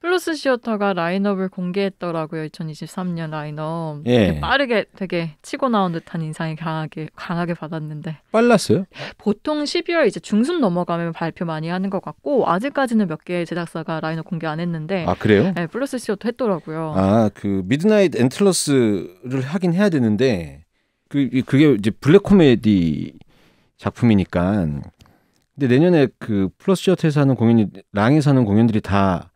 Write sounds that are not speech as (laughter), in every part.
플러스 시어터가 라인업을 공개했더라고요. 2023년 라인업. 예. 빠르게 되게 치고 나온 듯한 인상이 강하게 강하게 받았는데. 빨랐어요? 보통 12월 이제 중순 넘어가면 발표 많이 하는 것 같고 아직까지는 몇 개의 제작사가 라인업 공개 안 했는데. 아 그래요? 네, 플러스 시어터 했더라고요. 아그 미드나잇 엔틀러스를 하긴 해야 되는데 그 그게 이제 블랙 코미디 작품이니까. 근데 내년에 그 플러스 시어터에서 하는 공연이 랑에서 하는 공연들이 다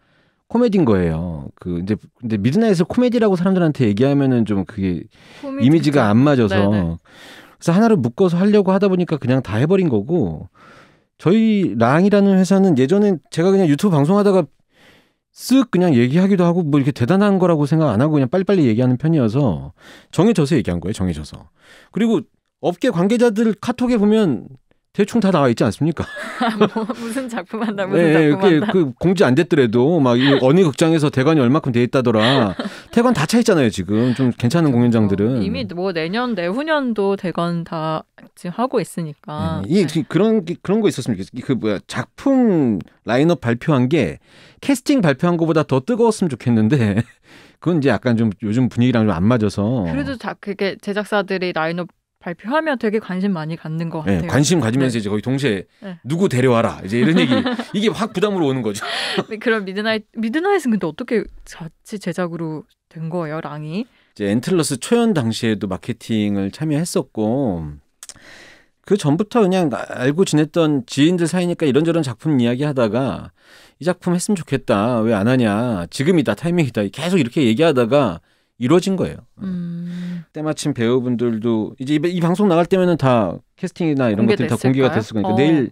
코미디인 거예요. 그 이제 근데 미드나잇을 코미디라고 사람들한테 얘기하면은 좀 그게 코미디. 이미지가 안 맞아서 네네. 네. 그래서 하나를 묶어서 하려고 하다 보니까 그냥 다 해버린 거고 저희 랑이라는 회사는 예전에 제가 그냥 유튜브 방송하다가 쓱 그냥 얘기하기도 하고 뭐 이렇게 대단한 거라고 생각 안 하고 그냥 빨리빨리 얘기하는 편이어서 정해져서 얘기한 거예요 정해져서 그리고 업계 관계자들 카톡에 보면 대충 다 나와 있지 않습니까? (laughs) 뭐, 무슨 작품 한다, 무슨 네, 작품 한다. 그 공지 안 됐더라도 막 (laughs) 어느 극장에서 대관이 얼마큼 돼 있다더라. 대관 다 차 있잖아요 지금 좀 괜찮은 그 공연장들은 이미 뭐 내년 내후년도 대관 다 지금 하고 있으니까. 네, 이 네. 그런 그런 거 있었으면 그 뭐야 작품 라인업 발표한 게 캐스팅 발표한 거보다 더 뜨거웠으면 좋겠는데 (laughs) 그건 이제 약간 좀 요즘 분위기랑 좀 안 맞아서. 그래도 다 그게 제작사들이 라인업 발표하면 되게 관심 많이 갖는 것 예, 같아요. 네, 관심 가지면서 네. 이제 거의 동시에 네. 누구 데려와라 이제 이런 얘기 이게 확 부담으로 오는 거죠. (laughs) 네, 그럼 미드나잇 미드나잇은 근데 어떻게 자체 제작으로 된 거예요, 랑이? 이제 엔틀러스 초연 당시에도 마케팅을 참여했었고 그 전부터 그냥 알고 지냈던 지인들 사이니까 이런저런 작품 이야기하다가 이 작품 했으면 좋겠다 왜 안 하냐 지금이다 타이밍이다 계속 이렇게 얘기하다가 이루어진 거예요. 음. 때마침 배우분들도 이제 이, 방송 나갈 때면은 다 캐스팅이나 이런 것들다 공개가 됐을 거니까 어. 내일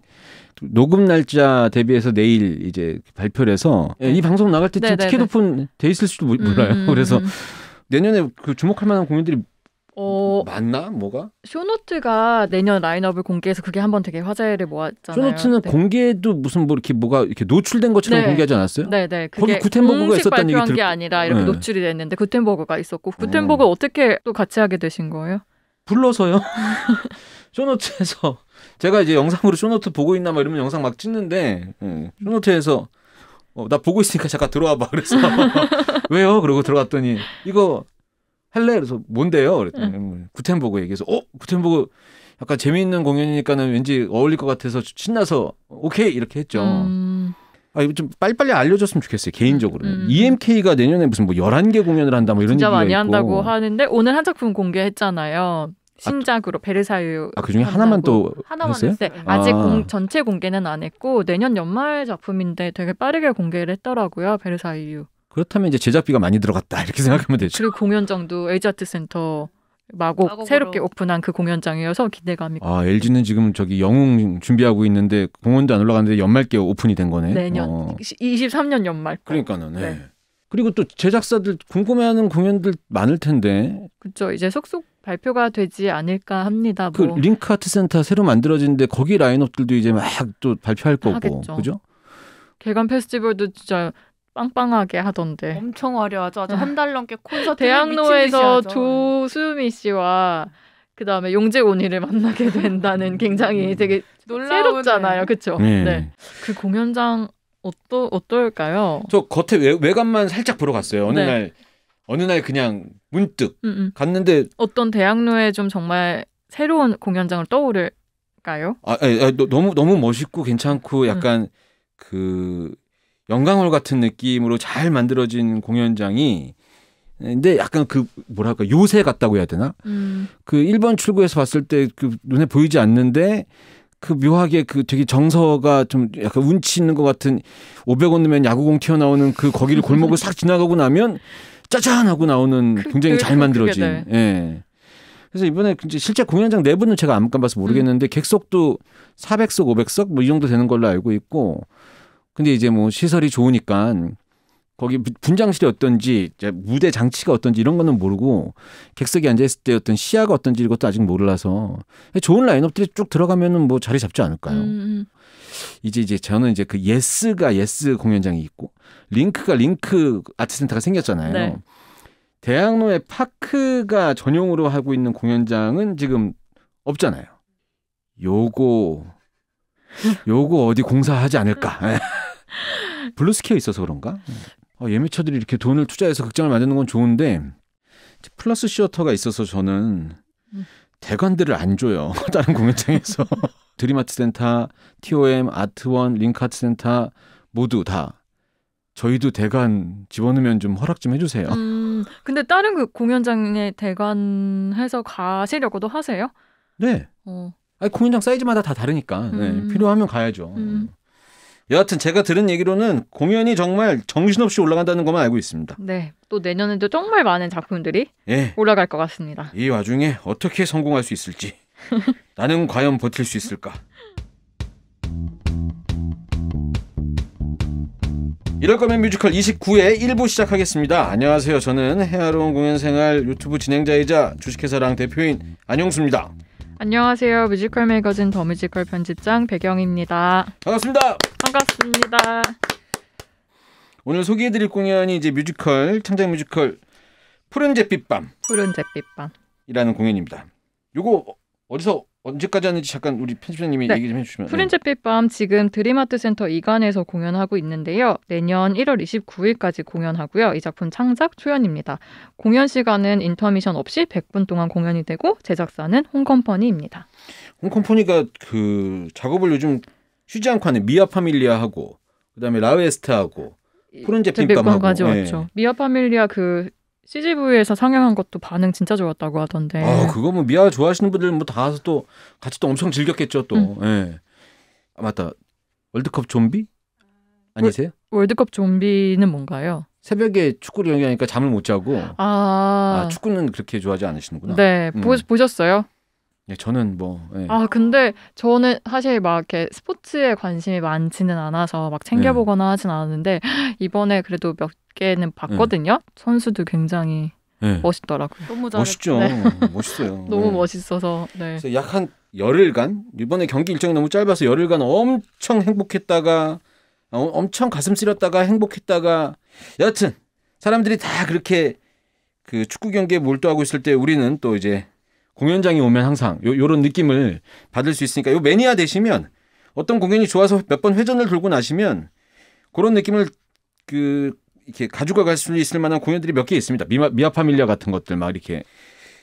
녹음 날짜 대비해서 내일 이제 발표를 해서 네. 이 방송 나갈 때 네, 네, 티켓 오픈 돼 있을 수도 몰라요. 음. (laughs) 그래서 내년에 그 주목할 만한 공연들이 어, 맞나 뭐가? 쇼노트가 내년 라인업을 공개해서 그게 한번 되게 화제를 모았잖아요. 쇼노트는 네. 공개도 무슨 뭐 이렇게 뭐가 이렇게 노출된 것처럼 네. 공개하지 않았어요? 네, 네. 거기 구텐버그가 있었다는 얘기 들... 게 아니라 이렇게 네. 노출이 됐는데 구텐버그가 있었고 구텐버그 어. 어떻게 또 같이 하게 되신 거예요? 불러서요. (laughs) 쇼노트에서 제가 이제 영상으로 쇼노트 보고 있나 막 이러면 영상 막 찍는데 음, 쇼노트에서 어, 나 보고 있으니까 잠깐 들어와 봐. 그래서 (laughs) 왜요? 그러고 들어갔더니 이거 할래? 그래서 뭔데요? 그랬더니 응. 음, 구텐버그 얘기해서 어 구텐버그 약간 재미있는 공연이니까는 왠지 어울릴 것 같아서 신나서 오케이 이렇게 했죠. 음. 아, 이거 좀 빨리빨리 알려줬으면 좋겠어요, 개인적으로는. 음. EMK가 내년에 무슨 뭐 11개 공연을 한다, 뭐 이런 얘기가 많이 한다고 하는데, 오늘 한 작품 공개했잖아요. 신작으로 아, 베르사유. 아, 그 중에 하나만 또. 하나만 했어요? 했어요. 아. 아직 아. 공, 전체 공개는 안 했고, 내년 연말 작품인데 되게 빠르게 공개를 했더라고요, 베르사유. 그렇다면 이제 제작비가 많이 들어갔다 이렇게 (laughs) 생각하면 되죠. 그리고 공연장도 LG아트 센터 마곡 새롭게 오픈한 그 공연장이어서 기대감이. 아 LG는 지금 저기 영웅 준비하고 있는데 공원도 안 올라갔는데 연말께 오픈이 된 거네. 내년 어. 23년 연말. 그러니까는. 네. 네. 그리고 또 제작사들 궁금해하는 공연들 많을 텐데. 그렇죠. 이제 속속 발표가 되지 않을까 합니다. 그 뭐. 링크 아트 센터 새로 만들어지데 거기 라인업들도 이제 막 또 발표할 거고. 그죠? 개관 페스티벌도 진짜 빵빵하게 하던데. 엄청 화려하죠. 아주 한달 넘게 콘서트 대학로에서 조수미 씨와 그 다음에 용재온이를 만나게 된다는 굉장히 음. 되게 새롭잖아요, 그렇죠? 네. 네. 그 공연장 어떠 어떨까요? 저 겉에 외, 관만 살짝 보러 갔어요. 어느 네. 날 어느 날 그냥 문득 음, 음. 갔는데 어떤 대학로에 좀 정말 새로운 공연장을 떠오를까요? 아, 아, 아, 너무 너무 멋있고 괜찮고 음. 약간 음. 그 영광홀 같은 느낌으로 잘 만들어진 공연장이 근데 약간 그 뭐랄까 요새 같다고 해야 되나? 음. 그 1번 출구에서 봤을 때 그 눈에 보이지 않는데 그 묘하게 그 되게 정서가 좀 약간 운치 있는 것 같은 500원 넣으면 야구공 튀어나오는 그 거기를 골목을 싹 지나가고 나면 짜잔 하고 나오는 그 굉장히 잘 그 만들어진. 네. 예. 그래서 이번에 실제 공연장 내부는 제가 안 가봐서 모르겠는데 음. 객석도 400석, 500석 뭐 이 정도 되는 걸로 알고 있고 근데 이제 뭐 시설이 좋으니까 거기 분장실이 어떤지 무대 장치가 어떤지 이런 거는 모르고 객석에 앉아 있을 때 어떤 시야가 어떤지 이것도 아직 몰라서 좋은 라인업들이 쭉 들어가면은 뭐 자리 잡지 않을까요? 음, 음. 이제 이제 저는 이제 그 예스가 예스 공연장이 있고 링크가 링크 아트센터가 생겼잖아요. 네. 대학로에 파크가 전용으로 하고 있는 공연장은 지금 없잖아요. 요거 요거 어디 공사하지 않을까? (laughs) 블루스키에 있어서 그런가? 어, 예매처들이 이렇게 돈을 투자해서 극장을 만드는 건 좋은데 플러스 시어터가 있어서 저는 대관들을 안 줘요. (laughs) 다른 공연장에서 (laughs) 드림아트 센터, TOM, 아트원, 링카트 센터 모두 다 저희도 대관 집어넣으면 좀 허락 좀 해주세요. 음, 근데 다른 그 공연장에 대관해서 가시려고도 하세요? 네. 어. 아니, 공연장 사이즈마다 다 다르니까 네, 음. 네, 필요하면 가야죠. 음. 여하튼 제가 들은 얘기로는 공연이 정말 정신없이 올라간다는 것만 알고 있습니다. 네. 또 내년에도 정말 많은 작품들이 예. 올라갈 것 같습니다. 이 와중에 어떻게 성공할 수 있을지 (laughs) 나는 과연 버틸 수 있을까? 이럴 거면 뮤지컬 29회 1부 시작하겠습니다. 안녕하세요. 저는 해아로운 공연생활 유튜브 진행자이자 주식회사랑 대표인 안영수입니다. 음. 안녕하세요. 뮤지컬 매거진 더 뮤지컬 편집장 배경입니다. 반갑습니다. 반갑습니다. 오늘 소개해드릴 공연이 이제 뮤지컬 창작 뮤지컬 푸른 잿빛밤 푸른 잿빛밤 이라는 공연입니다. 요거 어디서 언제까지 하는지 잠깐 우리 편집장님이 네. 얘기 좀 해주시면. 푸른잿빛밤 지금 드림아트 센터 이관에서 공연하고 있는데요. 내년 1월 29일까지 공연하고요. 이 작품 창작 초연입니다. 공연 시간은 인터미션 없이 100분 동안 공연이 되고 제작사는 홍컴퍼니입니다. 홍컴퍼니가 그 작업을 요즘 쉬지 않고 하는 미아 파밀리아하고 그다음에 라웨스트하고 푸른잿빛밤하고. 네. 미아 파밀리아 그 CGV에서 상영한 것도 반응 진짜 좋았다고 하던데. 아, 그거 뭐 미아 좋아하시는 분들 뭐다 와서 또 같이 또 엄청 즐겼겠죠 또. 음. 예. 아, 맞다. 월드컵 좀비? 아니세요? 월, 드컵 좀비는 뭔가요? 새벽에 축구를 경기하니까 잠을 못 자고. 아... 아 축구는 그렇게 좋아하지 않으시는구나. 네, 음. 보, 보셨어요? 예, 저는 뭐. 예. 아 근데 저는 사실 막 이렇게 스포츠에 관심이 많지는 않아서 막 챙겨보거나 네. 하진 않았는데 이번에 그래도 몇 개는 봤거든요. 네. 선수도 굉장히 네. 멋있더라고요. 너무 멋있죠. 네. 멋있어요. (laughs) 너무 멋있어서. 네. 약한 열흘간 이번에 경기 일정이 너무 짧아서 열흘간 엄청 행복했다가 어, 엄청 가슴 쓰렸다가 행복했다가 여하튼 사람들이 다 그렇게 그 축구 경기에 몰두하고 있을 때 우리는 또 이제 공연장에 오면 항상 요, 요런 느낌을 받을 수 있으니까 요 매니아 되시면 어떤 공연이 좋아서 몇 번 회전을 돌고 나시면 그런 느낌을 그 이렇게 가지고 갈수 있을 만한 공연들이 몇 개 있습니다. 미마, 미아 파밀리아 같은 것들 막 이렇게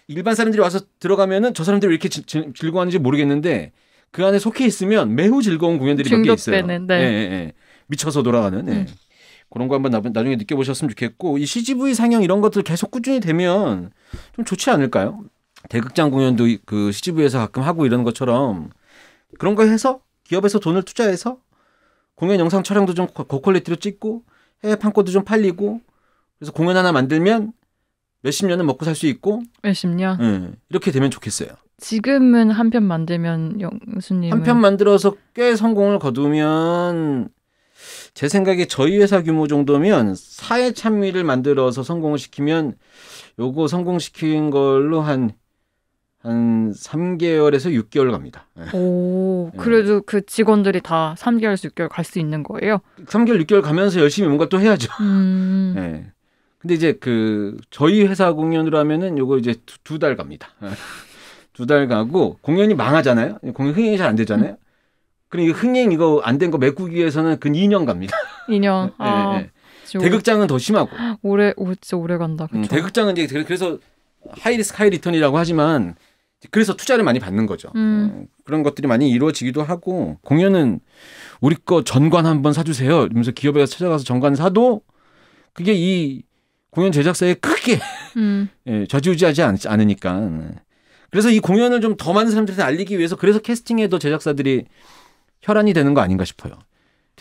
일반 사람들이 와서 들어가면은 저 사람들이 왜 이렇게 지, 지, 즐거워하는지 모르겠는데 그 안에 속해 있으면 매우 즐거운 공연들이 몇 개 있어요. 네. 예, 예, 예. 미쳐서 돌아가는 예. 음. 그런 거 한번 나, 나중에 느껴보셨으면 좋겠고 이 CGV 상영 이런 것들 계속 꾸준히 되면 좀 좋지 않을까요? 대극장 공연도 그 CGV에서 가끔 하고 이러는 것처럼 그런 거 해서 기업에서 돈을 투자해서 공연 영상 촬영도 좀 고퀄리티로 찍고 해외 판권도 좀 팔리고 그래서 공연 하나 만들면 몇십 년은 먹고 살 수 있고 몇십 년 네, 이렇게 되면 좋겠어요. 지금은 한 편 만들면 영수님 한 편 만들어서 꽤 성공을 거두면 제 생각에 저희 회사 규모 정도면 사회 참여를 만들어서 성공을 시키면 요거 성공시킨 걸로 한한 3개월에서 6개월 갑니다. 예. 오, 그래도 네. 그 직원들이 다 3개월에서 6개월 갈 수 있는 거예요? 3개월, 6개월 가면서 열심히 뭔가 또 해야죠. 음. 네. (laughs) 근데 이제 그 저희 회사 공연으로 하면은 요거 이제 두달 두 갑니다. 예. 두달 가고 공연이 망하잖아요. 공연 흥행이 잘 안 되잖아요. 음. 그러니 흥행 이거 안 된거 메꾸기 위해서는 근 2년 갑니다. 2년. 네, (laughs) 아. 네. 대극장은 더 심하고. (gasps) 오래, 오래 간다. 음, 대극장은 이제 그래서 하이리스크 이리턴이라고 하지만 그래서 투자를 많이 받는 거죠. 음. 어, 그런 것들이 많이 이루어지기도 하고 공연은 우리 거 전관 한번 사주세요. 이러면서 기업에 서 찾아가서 전관 사도 그게 이 공연 제작사에 크게 음. (laughs) 예, 좌지우지하지 않, 않으니까 그래서 이 공연을 좀 더 많은 사람들한테 알리기 위해서 그래서 캐스팅에도 제작사들이 혈안이 되는 거 아닌가 싶어요.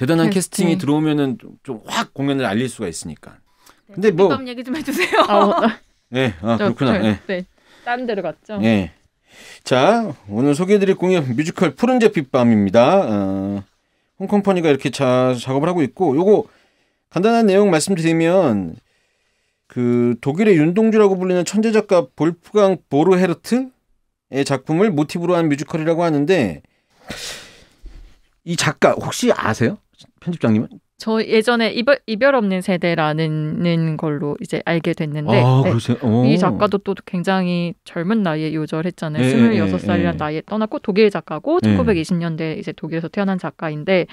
대단한 캐스팅. 이 들어오면은 좀 확 공연을 알릴 수가 있으니까. 네, 근데 뭐 얘기 좀 해주세요. (laughs) 어. 어. (laughs) 네, 아, 그렇구나. 네. 네. 딴 데로 갔죠. 네. 자, 오늘 소개해드릴 공연 뮤지컬 푸른 잿빛밤입니다. 어, 홍콩퍼니가 이렇게 자, 작업을 하고 있고, 요거 간단한 내용 말씀드리면, 그 독일의 윤동주라고 불리는 천재 작가 볼프강 보르헤르트의 작품을 모티브로 한 뮤지컬이라고 하는데, 이 작가 혹시 아세요? 편집장님은? 저 예전에 이별 이별 없는 세대라는 걸로 이제 알게 됐는데 아, 네. 어. 이 작가도 또 굉장히 젊은 나이에 요절했잖아요. 예, 2 예, 6살이 예, 예. 나이에 떠났고 독일 작가고 1920년대 이제 독일에서 태어난 작가인데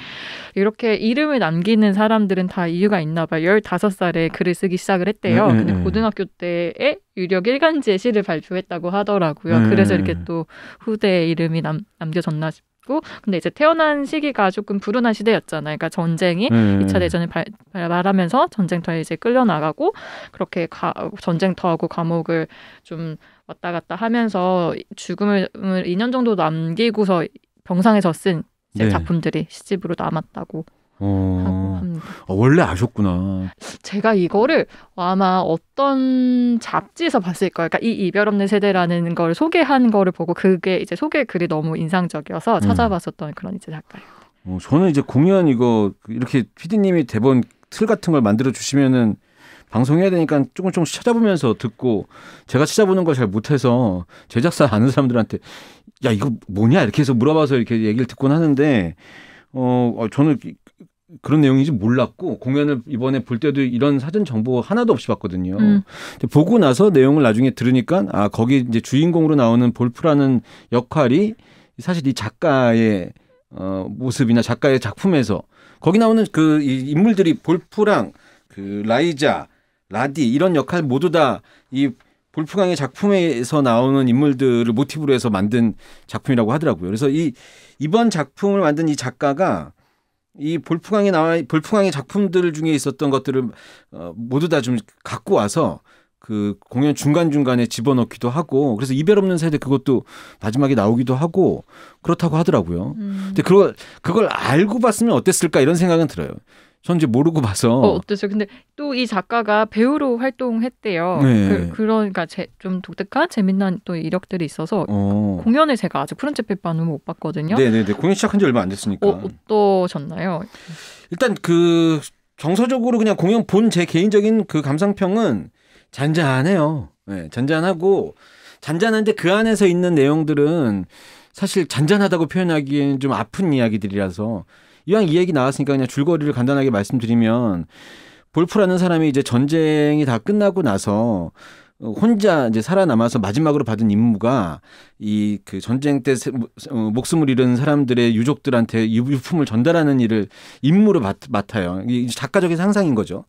이렇게 이름을 남기는 사람들은 다 이유가 있나 봐요. 15살에 글을 쓰기 시작을 했대요. 네, 네, 근데 고등학교 때에 유력 일간지에 시를 발표했다고 하더라고요. 그래서 이렇게 또 후대에 이름이 남, 남겨졌나 싶어요. 있고 근데 이제 태어난 시기가 조금 불운한 시대였잖아요. 그러니까 전쟁이 음. 이차 대전을 발, 발하면서 전쟁터에 이제 끌려나가고 그렇게 가, 전쟁터하고 감옥을 좀 왔다 갔다 하면서 죽음을 2년 정도 남기고서 병상에서 쓴 네. 작품들이 시집으로 남았다고 어... 아, 원래 아셨구나. 제가 이거를 아마 어떤 잡지에서 봤을 거예요. 그러니까 이 이별 없는 세대라는 걸 소개한 거를 보고 그게 이제 소개 글이 너무 인상적이어서 음. 찾아봤었던 음. 그런 이제 작가예요. 어, 저는 이제 공연 이거 이렇게 피디님이 대본 틀 같은 걸 만들어 주시면은 방송해야 되니까 조금 조금 찾아보면서 듣고 제가 찾아보는 걸 잘 못해서 제작사 아는 사람들한테 야 이거 뭐냐 이렇게 해서 물어봐서 이렇게 얘기를 듣곤 하는데 어, 어 저는 그런 내용인지 몰랐고 공연을 이번에 볼 때도 이런 사전 정보 하나도 없이 봤거든요. 음. 보고 나서 내용을 나중에 들으니까 아 거기 이제 주인공으로 나오는 볼프라는 역할이 사실 이 작가의 어, 모습이나 작가의 작품에서 거기 나오는 그이 인물들이 볼프랑 그 라이자 라디 이런 역할 모두 다 이 볼프강의 작품에서 나오는 인물들을 모티브로 해서 만든 작품이라고 하더라고요. 그래서 이 이번 작품을 만든 이 작가가 이 볼프강이 나와 볼프강의 작품들 중에 있었던 것들을 어, 모두 다 좀 갖고 와서 그 공연 중간 중간에 집어넣기도 하고 그래서 이별 없는 세대 그것도 마지막에 나오기도 하고 그렇다고 하더라고요. 음. 근데 그걸 그걸 알고 봤으면 어땠을까 이런 생각은 들어요. 전이 모르고 봐서. 어, 어땠어요? 근데 또 이 작가가 배우로 활동했대요. 네. 그, 러니까 제, 좀 독특한 재미난 또 이력들이 있어서 어. 공연을 제가 아직 프란체페빠는못 봤거든요. 네네네. 공연 시작한 지 얼마 안 됐으니까. 어, 어떠셨나요? 일단 그 정서적으로 그냥 공연 본 제 개인적인 그 감상평은 잔잔해요. 네, 잔잔하고 잔잔한데 그 안에서 있는 내용들은 사실 잔잔하다고 표현하기에는 좀 아픈 이야기들이라서 이왕 이 얘기 나왔으니까 그냥 줄거리를 간단하게 말씀드리면 볼프라는 사람이 이제 전쟁이 다 끝나고 나서 어, 혼자 이제 살아남아서 마지막으로 받은 임무가 이 그 전쟁 때 어, 목숨을 잃은 사람들의 유족들한테 유품을 전달하는 일을 임무로 맡, 아요 작가적인 상상인 거죠.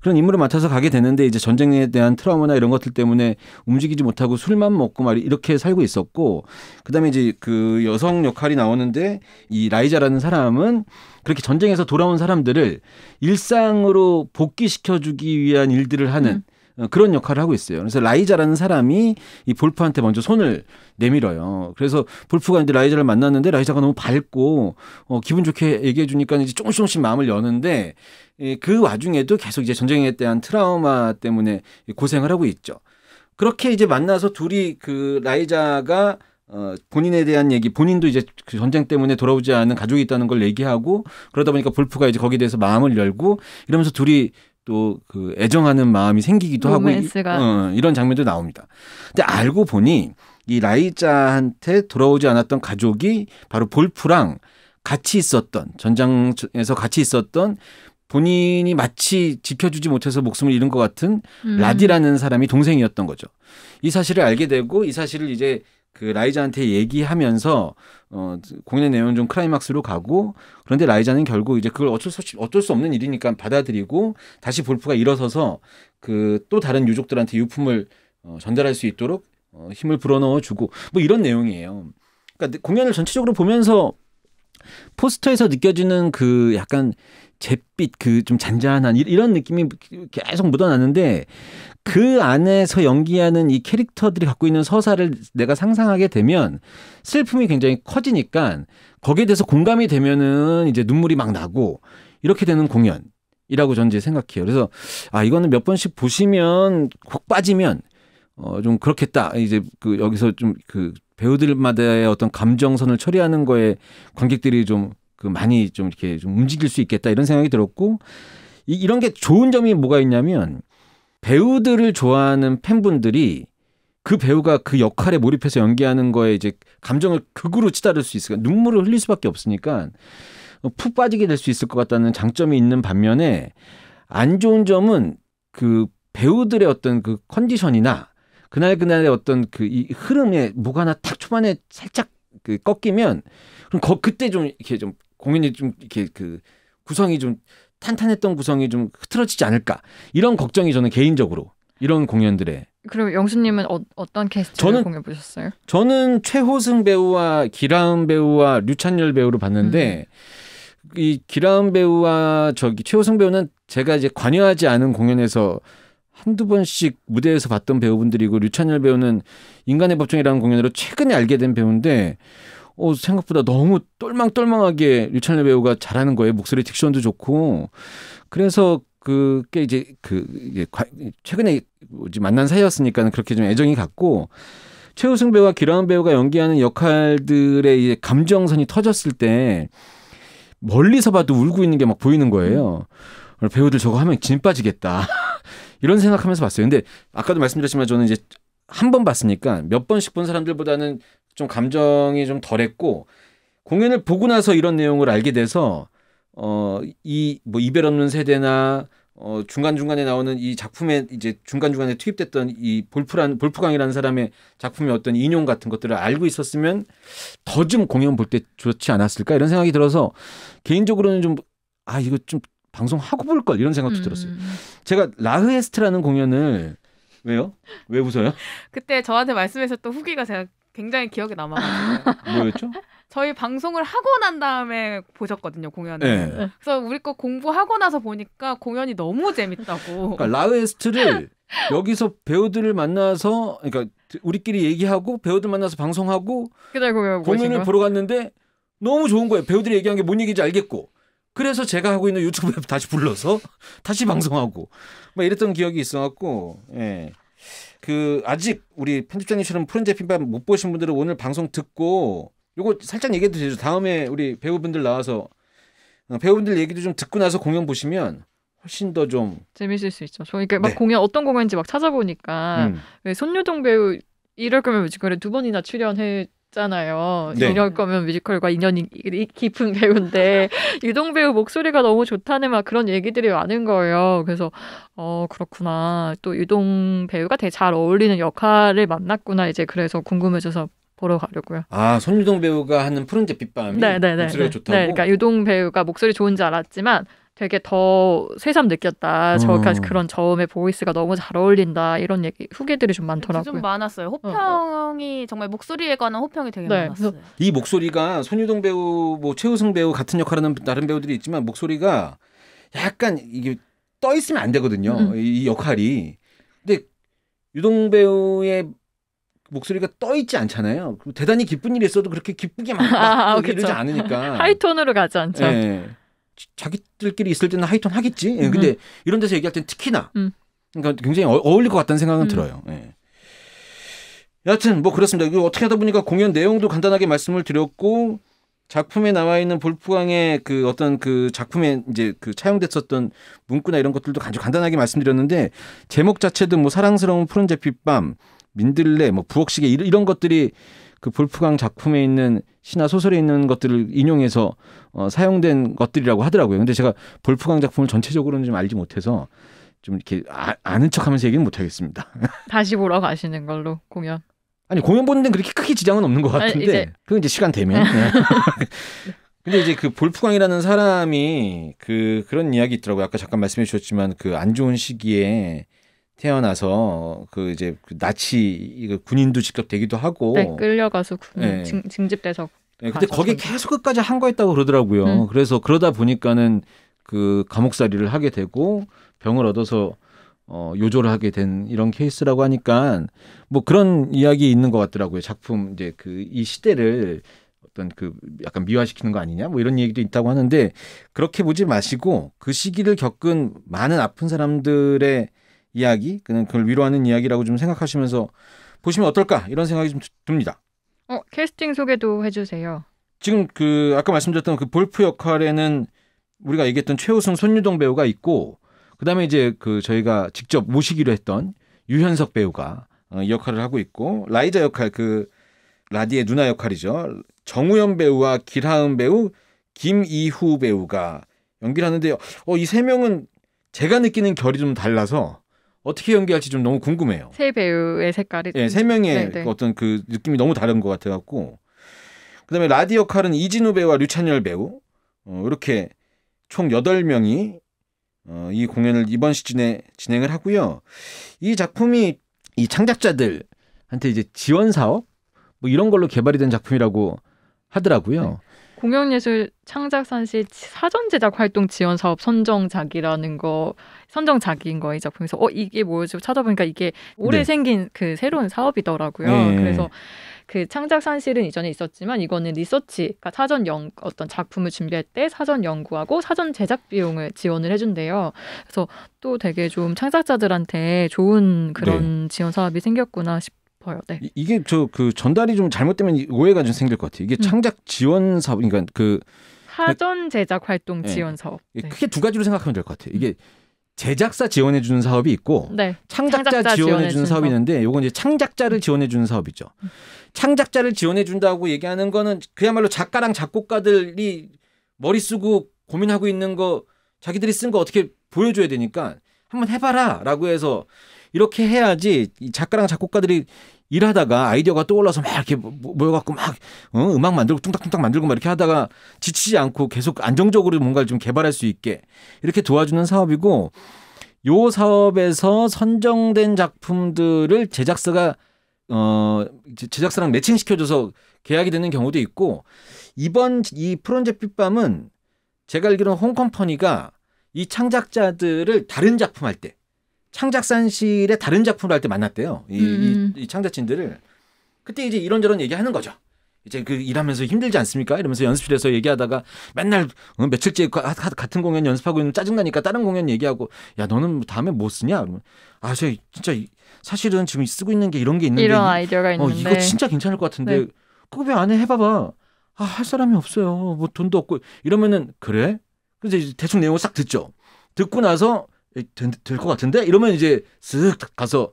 그런 임무를 맡아서 가게 되는데 이제 전쟁에 대한 트라우마나 이런 것들 때문에 움직이지 못하고 술만 먹고 막 이렇게 살고 있었고 그다음에 이제 그 여성 역할이 나오는데 이 라이자라는 사람은 그렇게 전쟁에서 돌아온 사람들을 일상으로 복귀시켜 주기 위한 일들을 하는 음. 어, 그런 역할을 하고 있어요. 그래서 라이자라는 사람이 이 볼프한테 먼저 손을 내밀어요. 그래서 볼프가 이제 라이자를 만났는데 라이자가 너무 밝고 어, 기분 좋게 얘기해 주니까 이제 조금씩 조금씩 마음을 여는데 예, 그 와중에도 계속 이제 전쟁에 대한 트라우마 때문에 고생을 하고 있죠. 그렇게 이제 만나서 둘이 그 라이자가 어, 본인에 대한 얘기, 본인도 이제 그 전쟁 때문에 돌아오지 않은 가족이 있다는 걸 얘기하고 그러다 보니까 볼프가 이제 거기에 대해서 마음을 열고 이러면서 둘이 또그 애정하는 마음이 생기기도 하고 이, 어, 이런 장면도 나옵니다. 근데 알고 보니 이 라이자한테 돌아오지 않았던 가족이 바로 볼프랑 같이 있었던 전장에서 같이 있었던 본인이 마치 지켜주지 못해서 목숨을 잃은 것 같은 음. 라디라는 사람이 동생이었던 거죠. 이 사실을 알게 되고 이 사실을 이제 그 라이자한테 얘기하면서 어공연 내용은 좀 클라이막스로 가고 그런데 라이자는 결국 이제 그걸 어쩔 수 어쩔 수 없는 일이니까 받아들이고 다시 볼프가 일어서서 그 또 다른 유족들한테 유품을 어, 전달할 수 있도록 어, 힘을 불어넣어 주고 뭐 이런 내용이에요. 그러니까 공연을 전체적으로 보면서 포스터에서 느껴지는 그 약간 잿빛 그 좀 잔잔한 이런 느낌이 계속 묻어나는데 그 안에서 연기하는 이 캐릭터들이 갖고 있는 서사를 내가 상상하게 되면 슬픔이 굉장히 커지니까 거기에 대해서 공감이 되면은 이제 눈물이 막 나고 이렇게 되는 공연. 이라고 전 이제 생각해요. 그래서 아 이거는 몇 번씩 보시면 콕 빠지면 어 좀 그렇겠다. 이제 그 여기서 좀 그 배우들마다의 어떤 감정선을 처리하는 거에 관객들이 좀 그 많이 좀 이렇게 좀 움직일 수 있겠다 이런 생각이 들었고 이, 이런 게 좋은 점이 뭐가 있냐면 배우들을 좋아하는 팬분들이 그 배우가 그 역할에 몰입해서 연기하는 거에 이제 감정을 극으로 치달을 수있을까 눈물을 흘릴 수밖에 없으니까 푹 빠지게 될 수 있을 것 같다는 장점이 있는 반면에 안 좋은 점은 그 배우들의 어떤 그 컨디션이나 그날 그날의 어떤 그이 흐름에 뭐가 하나 탁 초반에 살짝 그 꺾이면 그럼 거, 그때 좀 이렇게 좀 공연이 좀 이렇게 그 구성이 좀 탄탄했던 구성이 좀 흐트러지지 않을까 이런 걱정이 저는 개인적으로 이런 공연들에 그럼 영수님은 어, 떤 캐스팅을 공연 보셨어요? 저는 최호승 배우와 기라은 배우와 류찬열 배우를 봤는데 음. 이 기라은 배우와 저기 최호승 배우는 제가 이제 관여하지 않은 공연에서 한두 번씩 무대에서 봤던 배우분들이고 류찬열 배우는 인간의 법정이라는 공연으로 최근에 알게 된 배우인데 어, 생각보다 너무 똘망똘망하게 류찬열 배우가 잘하는 거예요. 목소리 딕션도 좋고. 그래서 그게 이제 그 이제 최근에 만난 사이였으니까 그렇게 좀 애정이 갔고 최우승 배우와 기라운 배우가 연기하는 역할들의 이제 감정선이 터졌을 때 멀리서 봐도 울고 있는 게 막 보이는 거예요. 배우들 저거 하면 진 빠지겠다. (laughs) 이런 생각하면서 봤어요. 근데 아까도 말씀드렸지만 저는 이제 한 번 봤으니까 몇 번씩 본 사람들보다는 좀 감정이 좀 덜했고 공연을 보고 나서 이런 내용을 알게 돼서 어 이뭐 이별 없는 세대나 어 중간 중간에 나오는 이 작품에 이제 중간 중간에 투입됐던 이 볼프란 볼프강이라는 사람의 작품의 어떤 인용 같은 것들을 알고 있었으면 더 좀 공연 볼 때 좋지 않았을까 이런 생각이 들어서 개인적으로는 좀 아 이거 좀 방송 하고 볼 걸 이런 생각도 음. 들었어요. 제가 라흐에스트라는 공연을 왜요? 왜 웃어요? 그때 저한테 말씀해서 또 후기가 제가 굉장히 기억에 남아가지고 (laughs) 뭐였죠? 저희 방송을 하고 난 다음에 보셨거든요 공연을. 네. 그래서 우리 거 공부하고 나서 보니까 공연이 너무 재밌다고. 그러니까 라웨스트를 (laughs) 여기서 배우들을 만나서 그러니까 우리끼리 얘기하고 배우들 만나서 방송하고 공연 을 보러 갔는데 너무 좋은 거예요. 배우들이 얘기한 게 뭔 얘기인지 알겠고. 그래서 제가 하고 있는 유튜브에 (laughs) 다시 불러서 다시 방송하고 막 이랬던 기억이 있어갖고 예. 그 아직 우리 편집장님처럼 푸른제 핀밥 못 보신 분들은 오늘 방송 듣고 요거 살짝 얘기해도 되죠. 다음에 우리 배우분들 나와서 어, 배우분들 얘기도 좀 듣고 나서 공연 보시면 훨씬 더 좀 재밌을 수 있죠. 저 그러니까 막 네. 공연 어떤 공연인지 막 찾아보니까 음. 왜 손유동 배우 이럴 거면 뮤지 그래 두 번이나 출연해 있 잖아요. 네. 이럴 거면 뮤지컬과 인연이 깊은 배우인데 (laughs) 유동 배우 목소리가 너무 좋다는 막 그런 얘기들이 많은 거예요. 그래서 어 그렇구나. 또 유동 배우가 되게 잘 어울리는 역할을 만났구나. 이제 그래서 궁금해져서 보러 가려고요. 아 손유동 배우가 하는 푸른빛 밤이 네, 네, 네, 목소리가 좋다고. 네, 그러니까 유동 배우가 목소리 좋은 줄 알았지만 되게 더 새삼 느꼈다. 어. 저까지 그런 저음의 보이스가 너무 잘 어울린다. 이런 얘기 후기들이 좀 네, 많더라고요. 좀 많았어요. 어, 어. 호평이 어. 정말 목소리에 관한 호평이 되게 네. 많았어요. 이 목소리가 손유동 배우, 뭐 최우승 배우 같은 역할하는 다른 배우들이 있지만 목소리가 약간 이게 떠 있으면 안 되거든요. 음. 이 역할이. 근데 유동 배우의 목소리가 떠 있지 않잖아요. 대단히 기쁜 일이 있어도 그렇게 기쁘게 막, (laughs) 아, 막 아, 이러지 않으니까 하이톤으로 가지 않죠. 네. 자기들끼리 있을 때는 하이톤 하겠지. 예, 음, 근데 음. 이런 데서 얘기할 땐 특히나 음. 그러니까 굉장히 어, 울릴것 같다는 생각은 음. 들어요. 예. 여하튼 뭐 그렇습니다. 이거 어떻게 하다 보니까 공연 내용도 간단하게 말씀을 드렸고 작품에 나와 있는 볼프강의 그 어떤 그 작품에 이제 그 차용됐었던 문구나 이런 것들도 아주 간단하게 말씀드렸는데 제목 자체도 뭐 사랑스러운 푸른 잿빛밤, 민들레, 뭐 부엌시계 이런 것들이 그 볼프강 작품에 있는 시나 소설에 있는 것들을 인용해서 어, 사용된 것들이라고 하더라고요. 근데 제가 볼프강 작품을 전체적으로는 좀 알지 못해서 좀 이렇게 아, 아는 척하면서 얘기는 못하겠습니다. (laughs) 다시 보러 가시는 걸로 공연. 아니 공연 보는 데는 그렇게 크게 지장은 없는 것 같은데 아니, 이제... 그건 이제 시간 되면. (laughs) 네. (laughs) 근데 이제 그 볼프강이라는 사람이 그 그런 이야기 있더라고요. 아까 잠깐 말씀해 주셨지만 그 안 좋은 시기에 태어나서 그 이제 그 나치 이거 군인도 직접 되기도 하고 네, 끌려가서 군, 네. 징, 징집돼서 네, 근데 거기 계속 끝까지 한 거였다고 그러더라고요. 음. 그래서 그러다 보니까는 그 감옥살이를 하게 되고 병을 얻어서 어, 요조를 하게 된 이런 케이스라고 하니까 뭐 그런 이야기 있는 것 같더라고요. 작품 이제 그 이 시대를 어떤 그 약간 미화시키는 거 아니냐 뭐 이런 얘기도 있다고 하는데 그렇게 보지 마시고 그 시기를 겪은 많은 아픈 사람들의 이야기, 그는 그걸 위로하는 이야기라고 좀 생각하시면서 보시면 어떨까 이런 생각이 좀 듭니다. 어, 캐스팅 소개도 해주세요. 지금 그 아까 말씀드렸던 그 볼프 역할에는 우리가 얘기했던 최우승 손유동 배우가 있고 그다음에 이제 그 저희가 직접 모시기로 했던 유현석 배우가 어, 이 역할을 하고 있고 라이자 역할 그 라디의 누나 역할이죠. 정우현 배우와 길하은 배우, 김이후 배우가 연기를 하는데요. 어, 이 세 명은 제가 느끼는 결이 좀 달라서 어떻게 연기할지 좀 너무 궁금해요. 세 배우의 색깔이 네, 세 명의 네네. 네. 어떤 그 느낌이 너무 다른 것 같아 갖고 그다음에 라디 역할은 이진우 배우와 류찬열 배우 어, 이렇게 총 여덟 명이 어, 이 공연을 이번 시즌에 진행을 하고요. 이 작품이 이 창작자들한테 이제 지원 사업 뭐 이런 걸로 개발이 된 작품이라고 하더라고요. 공연예술 창작산실 사전 제작 활동 지원 사업 선정작이라는 거 선정작인 거 이 작품에서 어 이게 뭐지 찾아보니까 이게 올해 네. 생긴 그 새로운 사업이더라고요. 네. 그래서 그 창작산실은 이전에 있었지만 이거는 리서치, 그러니까 사전 연 어떤 작품을 준비할 때 사전 연구하고 사전 제작 비용을 지원을 해준대요. 그래서 또 되게 좀 창작자들한테 좋은 그런 네. 지원 사업이 생겼구나 싶. 싶어요. 네. 이, 게저 그 전달이 좀 잘못되면 오해가 좀 생길 것 같아요. 이게 음. 창작 지원 사업, 그러니까 그 사전 그 제작 활동 네. 지원 사업. 네. 크게 두 가지로 생각하면 될 것 같아요. 이게 제작사 지원해 주는 사업이 있고 네. 창작자, 창작자, 지원해 주는 사업이 있는데 요건 이제 창작자를 음. 지원해 주는 사업이죠. 창작자를 지원해 준다고 얘기하는 거는 그야말로 작가랑 작곡가들이 머리 쓰고 고민하고 있는 거 자기들이 쓴 거 어떻게 보여줘야 되니까 한번 해봐라라고 해서 이렇게 해야지 작가랑 작곡가들이 일하다가 아이디어가 떠올라서 막 이렇게 모여갖고 막 어, 음악 만들고 뚱딱뚱딱 만들고 막 이렇게 하다가 지치지 않고 계속 안정적으로 뭔가를 좀 개발할 수 있게 이렇게 도와주는 사업이고 요 사업에서 선정된 작품들을 제작사가 어 제작사랑 매칭시켜줘서 계약이 되는 경우도 있고 이번 이 프론제 핏밤은 제가 알기로는 홍컴퍼니가 이 창작자들을 다른 작품 할때 창작산실의 다른 작품을 할 때 만났대요. 이, 음. 이, 음. 이 창작진들을 그때 이제 이런저런 얘기하는 거죠. 이제 그 일하면서 힘들지 않습니까? 이러면서 연습실에서 얘기하다가 맨날 어, 며칠째 같은 공연 연습하고 있는 짜증나니까 다른 공연 얘기하고 야 너는 뭐 다음에 뭐 쓰냐? 아, 저 진짜 사실은 지금 쓰고 있는 게 이런 게 있는데 이런 아이디어가 있는데 어, 이거 진짜 괜찮을 것 같은데 네. 그거 왜 안 해? 해봐봐. 아, 할 사람이 없어요. 뭐 돈도 없고 이러면은 그래? 그래서 대충 내용을 싹 듣죠. 듣고 나서 될것 같은데 이러면 이제 쓱 가서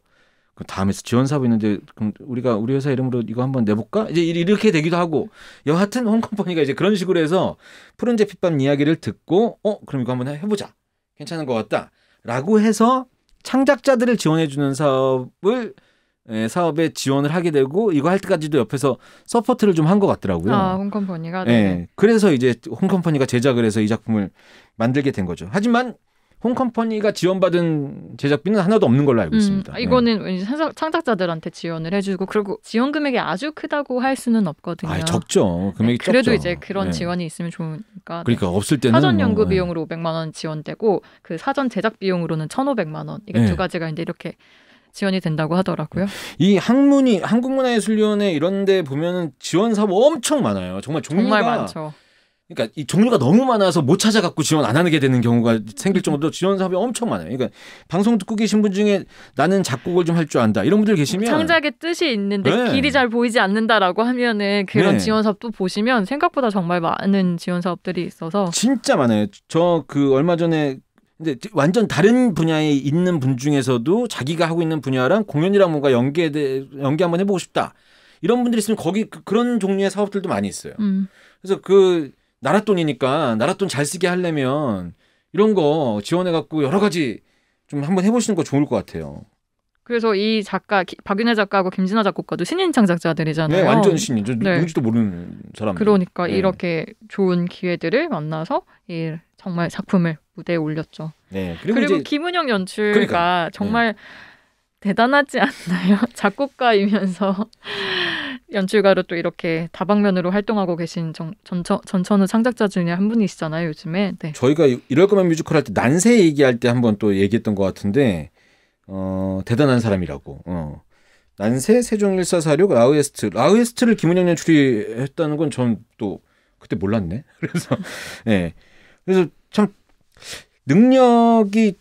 그 다음에 지원 사업 있는데 그럼 우리가 우리 회사 이름으로 이거 한번 내볼까? 이제 이렇게 되기도 하고 여하튼 홍컴퍼니가 이제 그런 식으로 해서 푸른제 핏밤 이야기를 듣고 어 그럼 이거 한번 해보자 괜찮은 것 같다라고 해서 창작자들을 지원해주는 사업을 예, 사업에 지원을 하게 되고 이거 할 때까지도 옆에서 서포트를 좀 한 것 같더라고요. 아, 홈컴퍼니가. 예. 네. 예, 그래서 이제 홍컴퍼니가 제작을 해서 이 작품을 만들게 된 거죠. 하지만 홈컴퍼니가 지원받은 제작비는 하나도 없는 걸로 알고 음, 있습니다. 네. 이거는 네. 창작자들한테 지원을 해주고 그리고 지원금액이 아주 크다고 할 수는 없거든요. 아, 적죠. 금액이 네, 그래도 이제 그런 네. 지원이 있으면 좋으니까. 그러니까 네. 없을 때는 사전 연구 뭐, 네. 비용으로 500만 원 지원되고 그 사전 제작 비용으로는 1,500만 원. 이게 두 가지가 있는 이렇게 지원이 된다고 하더라고요. 이 학문이 한국문화예술위원회 이런 데보면 지원 사업 엄청 많아요. 정말 종류가 정말 많죠. 그러니까 이 종류가 너무 많아서 못 찾아갖고 지원 안 하게 되는 경우가 생길 정도로 지원 사업이 엄청 많아요. 그러니까 방송 듣고 계신 분 중에 나는 작곡을 좀 할 줄 안다 이런 분들 계시면 창작의 뜻이 있는데 네. 길이 잘 보이지 않는다라고 하면은 그런 네. 지원 사업도 보시면 생각보다 정말 많은 지원 사업들이 있어서 진짜 많아요. 저 그 얼마 전에 근데 완전 다른 분야에 있는 분 중에서도 자기가 하고 있는 분야랑 공연이랑 뭔가 연계 연계 한번 해보고 싶다 이런 분들이 있으면 거기 그, 그런 종류의 사업들도 많이 있어요. 음. 그래서 그 나라 돈이니까 나라 돈잘 쓰게 하려면 이런 거 지원해 갖고 여러 가지 좀 한번 해보시는 거 좋을 것 같아요. 그래서 이 작가 박윤혜 작가하고 김진아 작곡가도 신인 창작자들이잖아요. 네, 완전 신인. 저 네. 누군지도 모르는 사람. 그러니까 네. 이렇게 좋은 기회들을 만나서 이 정말 작품을 무대에 올렸죠. 네. 그리고, 그리고 김은영 연출가 그러니까. 정말 네. 대단하지 않나요? (laughs) 작곡가이면서 (laughs) 연출가로 또 이렇게 다방면으로 활동하고 계신 정, 전천, 전천후 창작자 중에 한 분이시잖아요, 요즘에. 네. 저희가 이럴 거면 뮤지컬 할 때 난세 얘기할 때 한 번 또 얘기했던 것 같은데 어, 대단한 사람이라고. 어. 난세, 세종일사사륙, 라우에스트. 라우에스트를 김은영 연출이 했다는 건 전 또 그때 몰랐네. (laughs) 그래서 예. 네. 그래서 참 능력이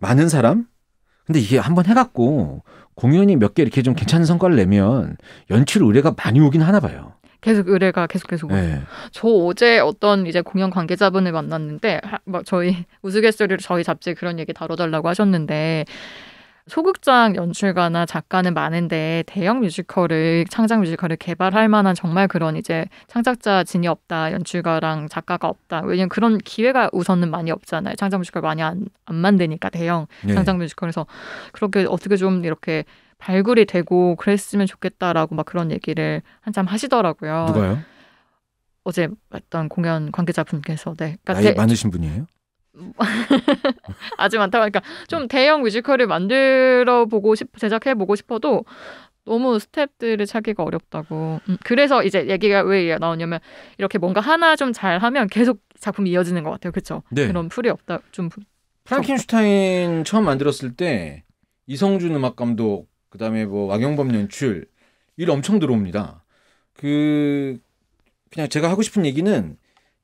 많은 사람 근데 이게 한번 해갖고 공연이 몇 개 이렇게 좀 괜찮은 성과를 내면 연출 의뢰가 많이 오긴 하나 봐요. 계속 의뢰가 계속 계속 와요. 네. 저 어제 어떤 이제 공연 관계자분을 만났는데 뭐 저희 우스갯소리로 저희 잡지 그런 얘기 다뤄달라고 하셨는데 소극장 연출가나 작가는 많은데 대형 뮤지컬을 창작 뮤지컬을 개발할 만한 정말 그런 이제 창작자 진이 없다 연출가랑 작가가 없다 왜냐면 그런 기회가 우선은 많이 없잖아요 창작 뮤지컬 많이 안, 안 만드니까 대형 네. 창작 뮤지컬에서 그렇게 어떻게 좀 이렇게 발굴이 되고 그랬으면 좋겠다라고 막 그런 얘기를 한참 하시더라고요. 누가요? 어제 봤던 공연 관계자분께서 네. 그러니까 나이 대, 많으신 분이에요? (laughs) 아주 많다고 하니까 좀 대형 뮤지컬을 만들어 보고 싶 제작해 보고 싶어도 너무 스탭들을 찾기가 어렵다고. 음, 그래서 이제 얘기가 왜 나오냐면 이렇게 뭔가 하나 좀 잘하면 계속 작품이 이어지는 것 같아요. 그렇죠? 네. 그런 풀이 없다. 좀 프랑켄슈타인 처음 만들었을 때 이성준 음악 감독 그다음에 뭐 왕영범 연출 일 엄청 들어옵니다. 그 그냥 제가 하고 싶은 얘기는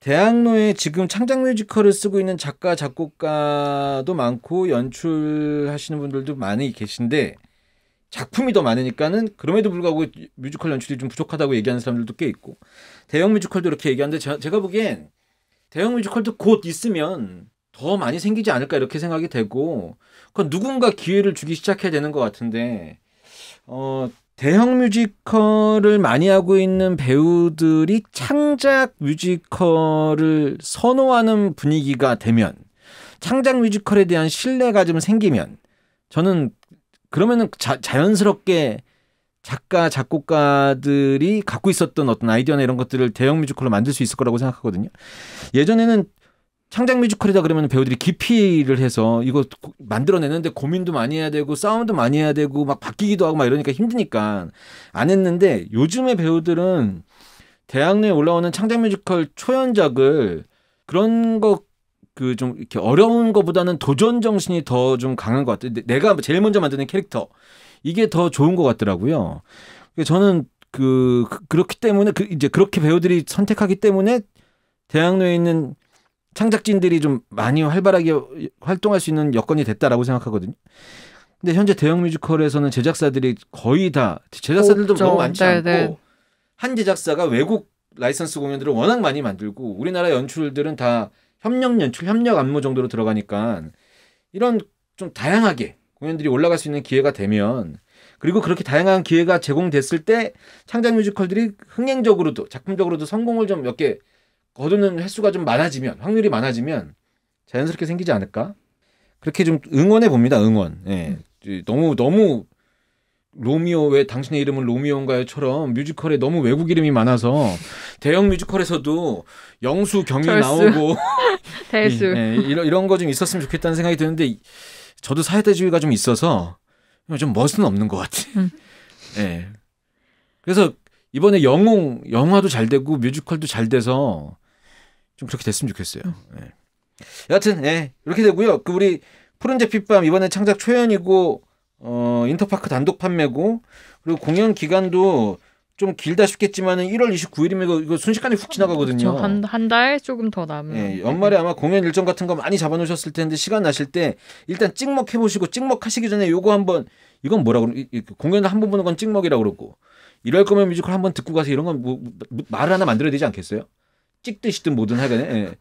대학로에 지금 창작 뮤지컬을 쓰고 있는 작가 작곡가도 많고 연출하시는 분들도 많이 계신데 작품이 더 많으니까는 그럼에도 불구하고 뮤지컬 연출이 좀 부족하다고 얘기하는 사람들도 꽤 있고 대형 뮤지컬도 이렇게 얘기하는데 제, 제가 보기엔 대형 뮤지컬도 곧 있으면 더 많이 생기지 않을까 이렇게 생각이 되고 그 누군가 기회를 주기 시작해야 되는 것 같은데 어 대형 뮤지컬을 많이 하고 있는 배우들이 창작 뮤지컬을 선호하는 분위기가 되면 창작 뮤지컬에 대한 신뢰가 좀 생기면 저는 그러면은 자, 연스럽게 작가 작곡가들이 갖고 있었던 어떤 아이디어나 이런 것들을 대형 뮤지컬로 만들 수 있을 거라고 생각하거든요. 예전에는 창작 뮤지컬이다 그러면 배우들이 기피를 해서 이거 만들어내는데 고민도 많이 해야 되고 싸움도 많이 해야 되고 막 바뀌기도 하고 막 이러니까 힘드니까 안 했는데 요즘의 배우들은 대학 내에 올라오는 창작 뮤지컬 초연작을 그런 거그좀 이렇게 어려운 것보다는 도전 정신이 더 좀 강한 것 같아요. 내가 제일 먼저 만드는 캐릭터 이게 더 좋은 것 같더라고요. 그러니까 저는 그, 그 그렇기 때문에 그 이제 그렇게 배우들이 선택하기 때문에 대학 내에 있는 창작진들이 좀 많이 활발하게 활동할 수 있는 여건이 됐다라고 생각하거든요. 근데 현재 대형 뮤지컬에서는 제작사들이 거의 다 제작사들도 없죠. 너무 많지 네네. 네. 않고 한 제작사가 외국 라이선스 공연들을 워낙 많이 만들고 우리나라 연출들은 다 협력 연출, 협력 안무 정도로 들어가니까 이런 좀 다양하게 공연들이 올라갈 수 있는 기회가 되면 그리고 그렇게 다양한 기회가 제공됐을 때 창작 뮤지컬들이 흥행적으로도 작품적으로도 성공을 좀몇개 거두는 횟수가 좀 많아지면 확률이 많아지면 자연스럽게 생기지 않을까? 그렇게 좀 응원해 봅니다. 응원. 예. 음. 너무 너무 로미오 왜 당신의 이름은 로미오인가요?처럼 뮤지컬에 너무 외국 이름이 많아서 대형 뮤지컬에서도 영수 경이 나오고 (laughs) 대수 예, 예 이런 이런 거 좀 있었으면 좋겠다는 생각이 드는데 저도 사회대주의가 좀 있어서 좀 멋은 없는 것 같아. 음. (laughs) 예. 그래서 이번에 영웅 영화도 잘 되고 뮤지컬도 잘 돼서 좀 그렇게 됐으면 좋겠어요. 네. 여하튼 예, 이렇게 되고요. 그 우리 푸른 제빛밤 이번에 창작 초연이고 어 인터파크 단독 판매고 그리고 공연 기간도 좀 길다 싶겠지만은 1월 29일이면 이거, 순식간에 훅 지나가거든요. 한한 달 조금 더 남은. 예, 연말에 아마 공연 일정 같은 거 많이 잡아놓으셨을 텐데 시간 나실 때 일단 찍먹 해보시고 찍먹 하시기 전에 요거 한번 이건 뭐라 그러 공연을 한번 보는 건 찍먹이라 고 그러고 이럴 거면 뮤지컬 한번 듣고 가서 이런 건뭐 뭐, 뭐, 말을 하나 만들어야 되지 않겠어요? 찍듯이든 뭐든 하여간 예.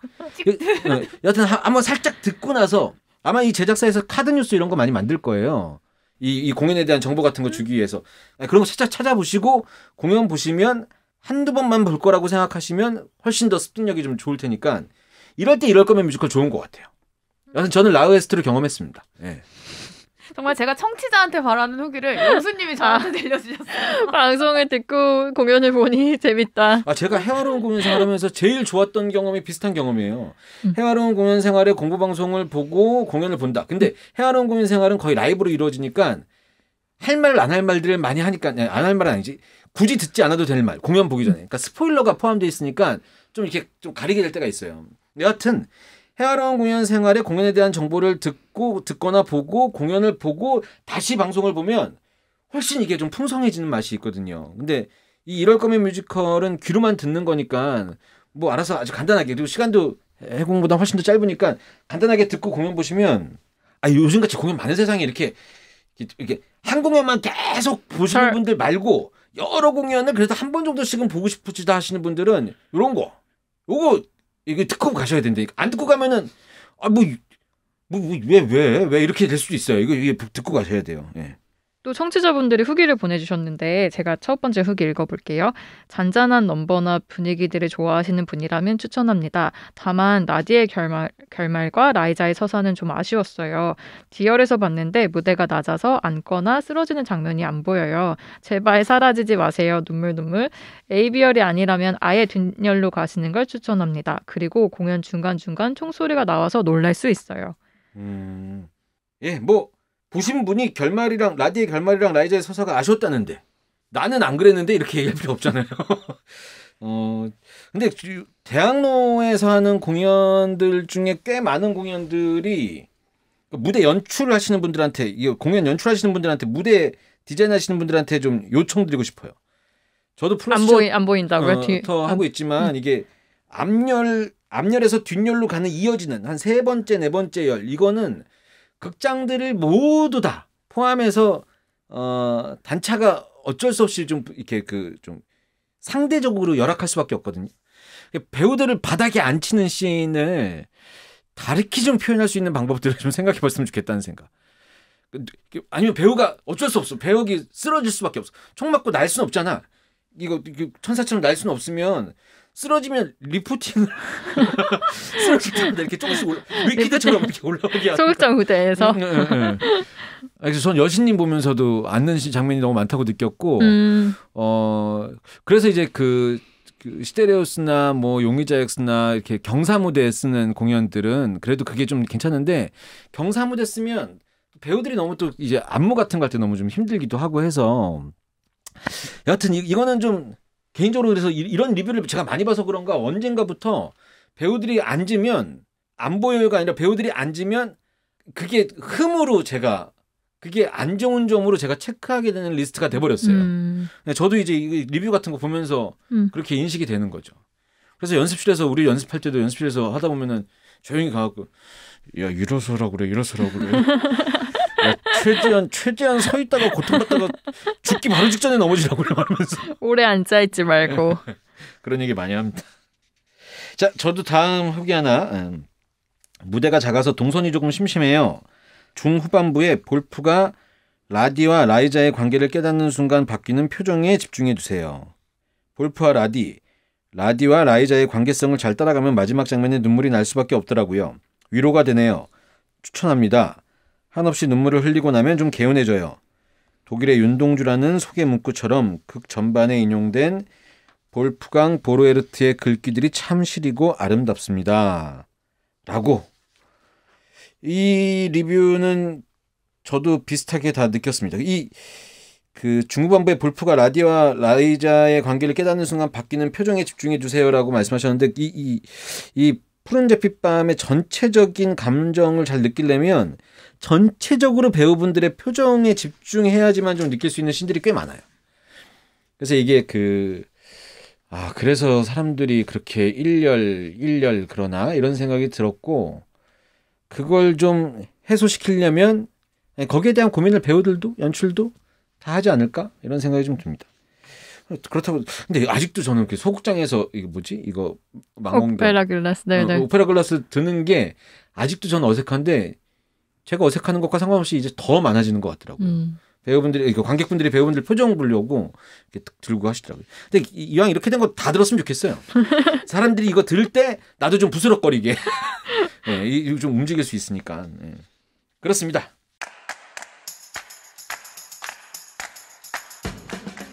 (laughs) 여튼 어, 하, 한번 살짝 듣고 나서 아마 이 제작사에서 카드 뉴스 이런 거 많이 만들 거예요. 이, 이 공연에 대한 정보 같은 거 주기 위해서 아, 그런 거 살짝 찾아보시고 공연 보시면 한두 번만 볼 거라고 생각하시면 훨씬 더 습득력이 좀 좋을 테니까 이럴 때 이럴 거면 뮤지컬 좋은 것 같아요. 여튼 저는 라우에스트를 경험했습니다. 예. 정말 제가 청취자한테 바라는 후기를 영수님이 저한테 아. 들려주셨어요. 방송을 듣고 공연을 보니 (laughs) 재밌다. 아 제가 해화로운 공연 생활하면서 제일 좋았던 경험이 비슷한 경험이에요. 음. 해화로운 공연 생활에 공부 방송을 보고 공연을 본다. 근데 음. 해화로운 공연 생활은 거의 라이브로 이루어지니까 할 말 안 할 말들을 많이 하니까 안 할 말은 아니지 굳이 듣지 않아도 될말 공연 보기 전에 그러니까 스포일러가 포함되어 있으니까 좀 이렇게 좀 가리게 될 때가 있어요. 여하튼 헤아로운 공연 생활에 공연에 대한 정보를 듣고 듣거나 보고 공연을 보고 다시 방송을 보면 훨씬 이게 좀 풍성해지는 맛이 있거든요. 근데 이 이럴 거면 뮤지컬은 귀로만 듣는 거니까 뭐 알아서 아주 간단하게 그리고 시간도 해공보다 훨씬 더 짧으니까 간단하게 듣고 공연 보시면 아 요즘같이 공연 많은 세상에 이렇게 이렇게 한 공연만 계속 보시는 분들 말고 여러 공연을 그래도 한 번 정도씩은 보고 싶으시다 하시는 분들은 이런 거 요거 이거 듣고 가셔야 된다니까. 안 듣고 가면은 아 뭐 뭐 왜 왜 왜 이렇게 될 수도 있어요. 이거 이게 듣고 가셔야 돼요. 예. 또 청취자분들이 후기를 보내주셨는데 제가 첫 번째 후기 읽어볼게요. 잔잔한 넘버나 분위기들을 좋아하시는 분이라면 추천합니다. 다만 나디의 결말, 결말과 라이자의 서사는 좀 아쉬웠어요. 디얼에서 봤는데 무대가 낮아서 앉거나 쓰러지는 장면이 안 보여요. 제발 사라지지 마세요. 눈물 눈물. 에이비 r 이 아니라면 아예 뒷열로 가시는 걸 추천합니다. 그리고 공연 중간중간 총소리가 나와서 놀랄 수 있어요. 음... 예, 뭐 보신 분이 결말이랑 라디의 결말이랑 라이저의 서사가 아쉬웠다는데 나는 안 그랬는데 이렇게 얘기할 필요 없잖아요. (laughs) 어 근데 대학로에서 하는 공연들 중에 꽤 많은 공연들이 무대 연출 하시는 분들한테 공연 연출하시는 분들한테 무대 디자인 하시는 분들한테 좀 요청드리고 싶어요. 저도 플러스 안, 보인, 다고요 어, 뒤... 하고 있지만 음. 이게 앞열 앞열에서 뒷열로 가는 이어지는 한 세 번째 네 번째 열 이거는 극장들을 모두 다 포함해서 어 단차가 어쩔 수 없이 좀 이렇게 그 좀 상대적으로 열악할 수밖에 없거든요. 그 배우들을 바닥에 앉히는 씬을 다르게 좀 표현할 수 있는 방법들을 좀 생각해 봤으면 좋겠다는 생각. 그, 그, 아니면 배우가 어쩔 수 없어. 배우기 쓰러질 수밖에 없어. 총 맞고 날 수는 없잖아. 이거 천사처럼 날 수는 없으면 쓰러지면 리프팅을 (laughs) 쓰러질 때 이렇게 조금씩 올라, 위키드처럼 이렇게 올라오게 소극장 무대에서 음, 예, 예. 아, 그래서 전 여신님 보면서도 앉는 장면이 너무 많다고 느꼈고 음. 어 그래서 이제 그, 그 시데레오스나 뭐 용의자엑스나 이렇게 경사 무대에 쓰는 공연들은 그래도 그게 좀 괜찮은데 경사 무대 쓰면 배우들이 너무 또 이제 안무 같은 거 할때 너무 좀 힘들기도 하고 해서 여하튼 이, 이거는 좀 개인적으로 그래서 이, 런 리뷰를 제가 많이 봐서 그런가 언젠가부터 배우들이 앉으면 안 보여요가 아니라 배우들이 앉으면 그게 흠으로 제가 그게 안 좋은 점으로 제가 체크하게 되는 리스트가 돼버렸어요. 음. 저도 이제 리뷰 같은 거 보면서 음. 그렇게 인식이 되는 거죠. 그래서 연습실에서 우리 연습할 때도 연습실에서 하다 보면은 조용히 가갖고 야 이러서라 그래 이러서라 그래 (laughs) 최재현 최재현 서 있다가 고통받다가 죽기 바로 직전에 넘어지라고요 하면서 오래 앉아 있지 말고 (laughs) 그런 얘기 많이 합니다. 자, 저도 다음 후기 하나 음, 무대가 작아서 동선이 조금 심심해요. 중후반부에 볼프가 라디와 라이자의 관계를 깨닫는 순간 바뀌는 표정에 집중해 주세요. 볼프와 라디, 라디와 라이자의 관계성을 잘 따라가면 마지막 장면에 눈물이 날 수밖에 없더라고요. 위로가 되네요. 추천합니다. 한없이 눈물을 흘리고 나면 좀 개운해져요. 독일의 윤동주라는 소개 문구처럼 극 전반에 인용된 볼프강 보로에르트의 글귀들이 참 시리고 아름답습니다. 라고 이 리뷰는 저도 비슷하게 다 느꼈습니다. 이 그중후반부의 볼프가 라디와 라이자의 관계를 깨닫는 순간 바뀌는 표정에 집중해 주세요라고 말씀하셨는데 이이이 푸른 잿빛 밤의 전체적인 감정을 잘 느끼려면 전체적으로 배우분들의 표정에 집중해야지만 좀 느낄 수 있는 신들이 꽤 많아요. 그래서 이게 그, 아, 그래서 사람들이 그렇게 일렬, 일렬 그러나 이런 생각이 들었고, 그걸 좀 해소시키려면 거기에 대한 고민을 배우들도 연출도 다 하지 않을까? 이런 생각이 좀 듭니다. 그렇다고 근데 아직도 저는 이 소극장에서 이거 뭐지 이거 망원경 오페라 글라스 네, 네. 어, 오페라 글라스 드는 게 아직도 저는 어색한데 제가 어색하는 것과 상관없이 이제 더 많아지는 것 같더라고요. 음. 배우분들이 관객분들이 배우분들 표정 보려고 이렇게 들고 하시더라고요. 근데 이왕 이렇게 된 거 다 들었으면 좋겠어요. (laughs) 사람들이 이거 들 때 나도 좀 부스럭거리게 네, (laughs) 좀 움직일 수 있으니까 네. 그렇습니다.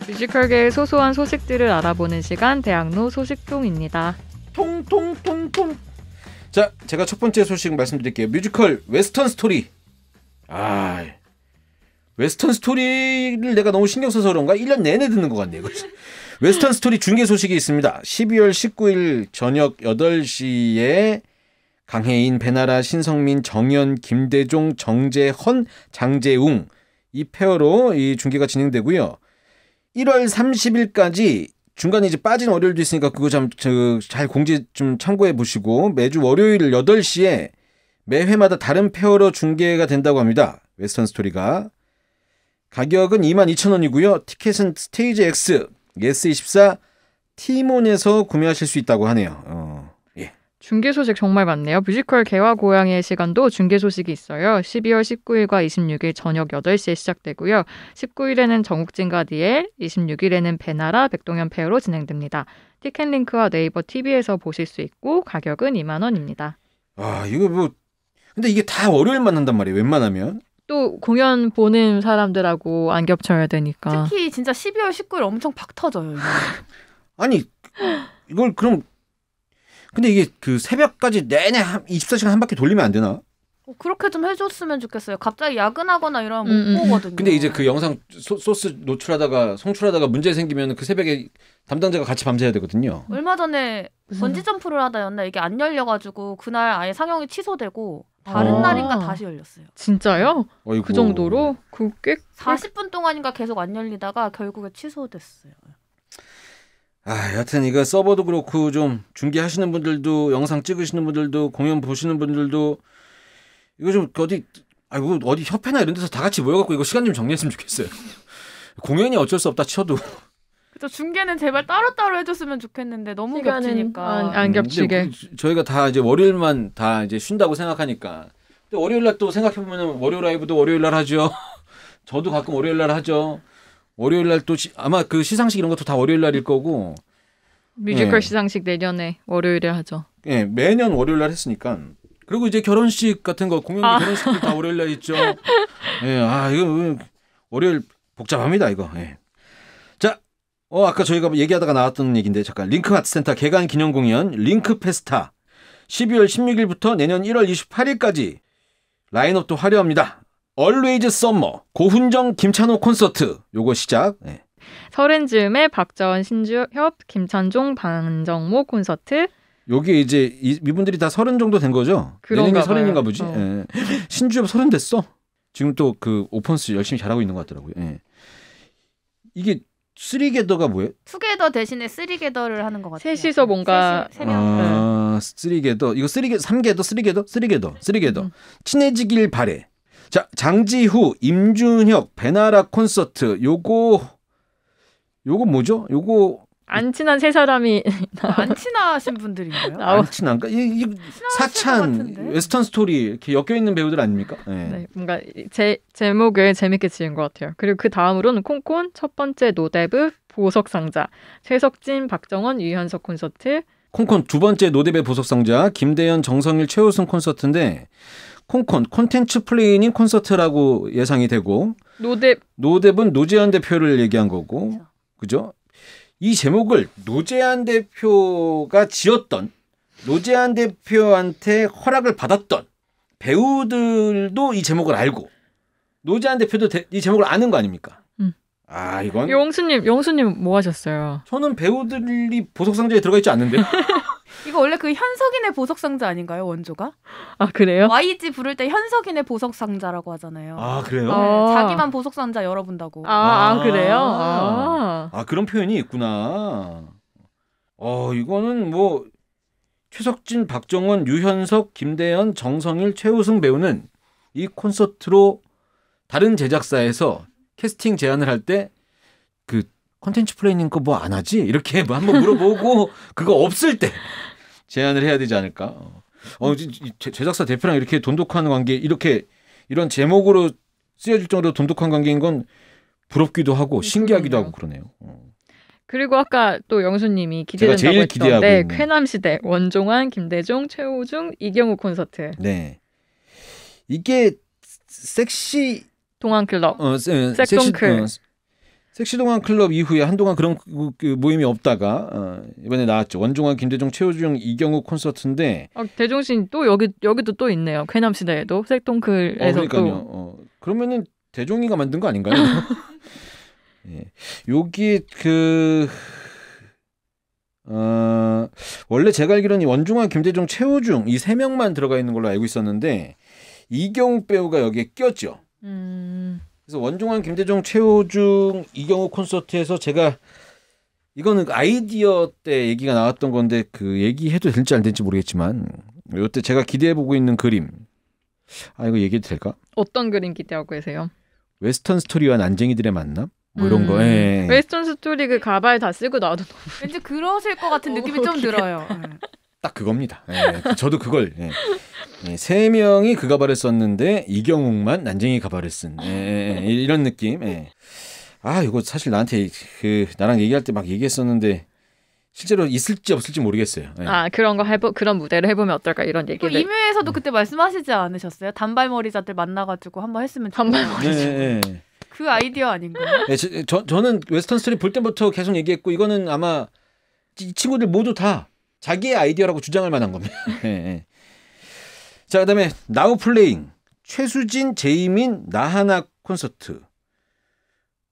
뮤지컬계의 소소한 소식들을 알아보는 시간 대학로 소식통입니다. 통통통통 자, 제가 첫 번째 소식 말씀드릴게요. 뮤지컬 웨스턴 스토리. 아, 웨스턴 스토리를 내가 너무 신경 써서 그런가? 1년 내내 듣는 것 같네요. (laughs) 웨스턴 스토리 중계 소식이 있습니다. 12월 19일 저녁 8시에 강혜인, 배나라, 신성민, 정연, 김대종, 정재헌, 장재웅 이 페어로 이 중계가 진행되고요. 1월 30일까지 중간에 이제 빠진 월요일도 있으니까 그거 좀, 잘 공지 좀 참고해 보시고 매주 월요일 8시에 매회마다 다른 페어로 중계가 된다고 합니다. 웨스턴 스토리가. 가격은 22,000원이고요. 티켓은 스테이지 X, 예스24, 티몬에서 구매하실 수 있다고 하네요. 어. 중계 소식 정말 많네요. 뮤지컬 개화 고양이의 시간도 중계 소식이 있어요. 12월 19일과 26일 저녁 8시에 시작되고요. 19일에는 정욱진과 디엘, 26일에는 배나라, 백동현 페어로 진행됩니다. 티켓링크와 네이버 TV에서 보실 수 있고 가격은 2만 원입니다. 아 이거 뭐 근데 이게 다 월요일만 한단 말이에요. 웬만하면. 또 공연 보는 사람들하고 안 겹쳐야 되니까. 특히 진짜 12월 19일 엄청 박 터져요. (laughs) 아니 이걸 그럼 근데 이게 그 새벽까지 내내 한 24시간 한 바퀴 돌리면 안 되나? 어, 그렇게 좀 해줬으면 좋겠어요. 갑자기 야근하거나 이러면 못 음. 음, 음. 보거든요. 근데 이제 그 영상 소, 스 노출하다가 송출하다가 문제 생기면 그 새벽에 담당자가 같이 밤새야 되거든요. 얼마 전에 음. 번지 점프를 하다였나 이게 안 열려가지고 그날 아예 상영이 취소되고 다른 아. 날인가 다시 열렸어요. 진짜요? 어이구. 그 정도로 그꽤 40분 동안인가 계속 안 열리다가 결국에 취소됐어요. 아, 여튼 이거 서버도 그렇고 좀 중계하시는 분들도 영상 찍으시는 분들도 공연 보시는 분들도 이거 좀 어디 아이고 어디 협회나 이런 데서 다 같이 모여갖고 이거 시간 좀 정리했으면 좋겠어요. 공연이 어쩔 수 없다 치어도. 그쵸 중계는 제발 따로따로 해줬으면 좋겠는데 너무 시 겹치니까 안, 안 겹치게. 뭐 그 저희가 다 이제 월요일만 다 이제 쉰다고 생각하니까. 근데 월요일날 또 생각해보면 월요 라이브도 월요일날 하죠. (laughs) 저도 가끔 월요일날 하죠. 월요일 날또 아마 그 시상식 이런 것도 다 월요일 날일 거고. 뮤지컬 예. 시상식 내년에 월요일에 하죠. 예, 매년 월요일 날 했으니까. 그리고 이제 결혼식 같은 거 공연 아. 결혼식다 월요일 날 있죠. (laughs) 예, 아 이거 월요일 복잡합니다 이거. 예. 자, 어 아까 저희가 얘기하다가 나왔던 얘기인데 잠깐 링크 아트센터 개관 기념 공연 링크 페스타 12월 16일부터 내년 1월 28일까지 라인업도 화려합니다. Always Summer 고훈정 김찬호 콘서트 요거 시작. 네. 서른 즈음에 박자원 신주협 김찬종 방정모 콘서트. 여기 이제 이, 이분들이 다 서른 정도 된 거죠? 예능이 서른인가 보지. 어. 예. 신주협 서른 됐어. 지금 또 그 오픈스 열심히 잘하고 있는 것 같더라고요. 예. 이게 쓰리게더가 뭐예요? 투게더 대신에 쓰리게더를 하는 것 같아요. 셋이서 뭔가 셋이, 세 명. 아, 네. 쓰리게더 이거 쓰리게 삼게더 쓰리게더 쓰리게더 쓰리게더 음. 친해지길 바래. 자, 장지후, 임준혁, 배나라 콘서트. 요거 요거 뭐죠? 요거 안 친한 세 사람이 (laughs) 안 친하신 분들인가요? 안 친한가? 이, 이 사찬 웨스턴 스토리 이렇게 엮여 있는 배우들 아닙니까? 네. 네 뭔가 제 제목을 재밌게 지은 것 같아요. 그리고 그 다음으로는 콩콘 첫 번째 노데브 보석 상자 최석진 박정원 유현석 콘서트 콩콘 두 번째 노데브 보석 상자 김대현 정성일 최우승 콘서트인데 홍콩 콘텐츠 플레이닝 콘서트라고 예상이 되고 노뎁 노뎁은 노재현 대표를 얘기한 거고 그죠이 제목을 노재현 대표가 지었던 노재현 대표한테 허락을 받았던 배우들도 이 제목을 알고 노재현 대표도 대, 이 제목을 아는 거 아닙니까? 음. 아 이건 영수님 영수님 뭐 하셨어요? 저는 배우들이 보석상자에 들어가 있지 않는데 (laughs) 이거 원래 그 현석인의 보석 상자 아닌가요 원조가? 아 그래요? YG 부를 때 현석인의 보석 상자라고 하잖아요. 아 그래요? 네, 아~ 자기만 보석 상자 열어본다고. 아, 아, 아 그래요? 아~, 아 그런 표현이 있구나. 어 이거는 뭐 최석진, 박정원, 유현석, 김대현, 정성일, 최우승 배우는 이 콘서트로 다른 제작사에서 캐스팅 제안을 할때그 컨텐츠 플레이님 그뭐안 하지? 이렇게 뭐 한번 물어보고 (laughs) 그거 없을 때 제안을 해야 되지 않을까? 어, 어 제작사 대표랑 이렇게 돈독한 관계, 이렇게 이런 제목으로 쓰여질 정도로 돈독한 관계인 건 부럽기도 하고 음, 신기하기도 하고 그러네요. 어. 그리고 아까 또 영수님이 기대된다고 했던 네, 쾌남 시대 원종환, 김대중 최호중, 이경우 콘서트. 네, 이게 섹시 동안클럽, 어, 섹동클. 어, 섹시동안 클럽 이후에 한동안 그런 그, 그 모임이 없다가 어, 이번에 나왔죠. 원종환, 김대중, 최호중, 이경욱 콘서트인데. 아, 어, 대중 씨또 여기 여기도 또 있네요. 쾌남 시대에도 색동클에서 어, 그러니까요. 또. 어, 그러면은 대종이가 만든 거 아닌가요? (laughs) 예. 여기 그 어, 원래 제가 알기로는 원종환, 김대중, 최호중 이 세 명만 들어가 있는 걸로 알고 있었는데 이경욱 배우가 여기에 꼈죠. 음. 그래서 원종환, 김대중 최호중, 이경호 콘서트에서 제가 이거는 그 아이디어 때 얘기가 나왔던 건데 그 얘기해도 될지 안 될지 모르겠지만 요때 제가 기대해 보고 있는 그림 아 이거 얘기해도 될까? 어떤 그림 기대하고 계세요? 웨스턴 스토리와 난쟁이들의 만남? 뭐 이런 음. 거. 예. 웨스턴 스토리 그 가발 다 쓰고 나도 너무 왠지 그러실 것 같은 (laughs) 느낌이 좀 들어요. (laughs) 딱 그겁니다. 예, 그 저도 그걸 예. 예, 세 명이 그 가발을 썼는데 이경욱만 난쟁이 가발을 쓴 예, 예, 예 이런 느낌. 예. 아 이거 사실 나한테 그 나랑 얘기할 때 막 얘기했었는데 실제로 있을지 없을지 모르겠어요. 예. 아 그런 거 해보 그런 무대를 해보면 어떨까 이런 얘기를. 임요에서도 그때 말씀하시지 않으셨어요? 단발머리자들 만나가지고 한번 했으면 단발머리. 예, 예. 그 아이디어 아닌가요? 예, 저, 저, 는 웨스턴 스토리볼 때부터 계속 얘기했고 이거는 아마 이 친구들 모두 다 자기의 아이디어라고 주장할 만한 겁니다. 네. (laughs) 자, 그다음에 나우 플레잉 최수진, 제이민, 나하나 콘서트.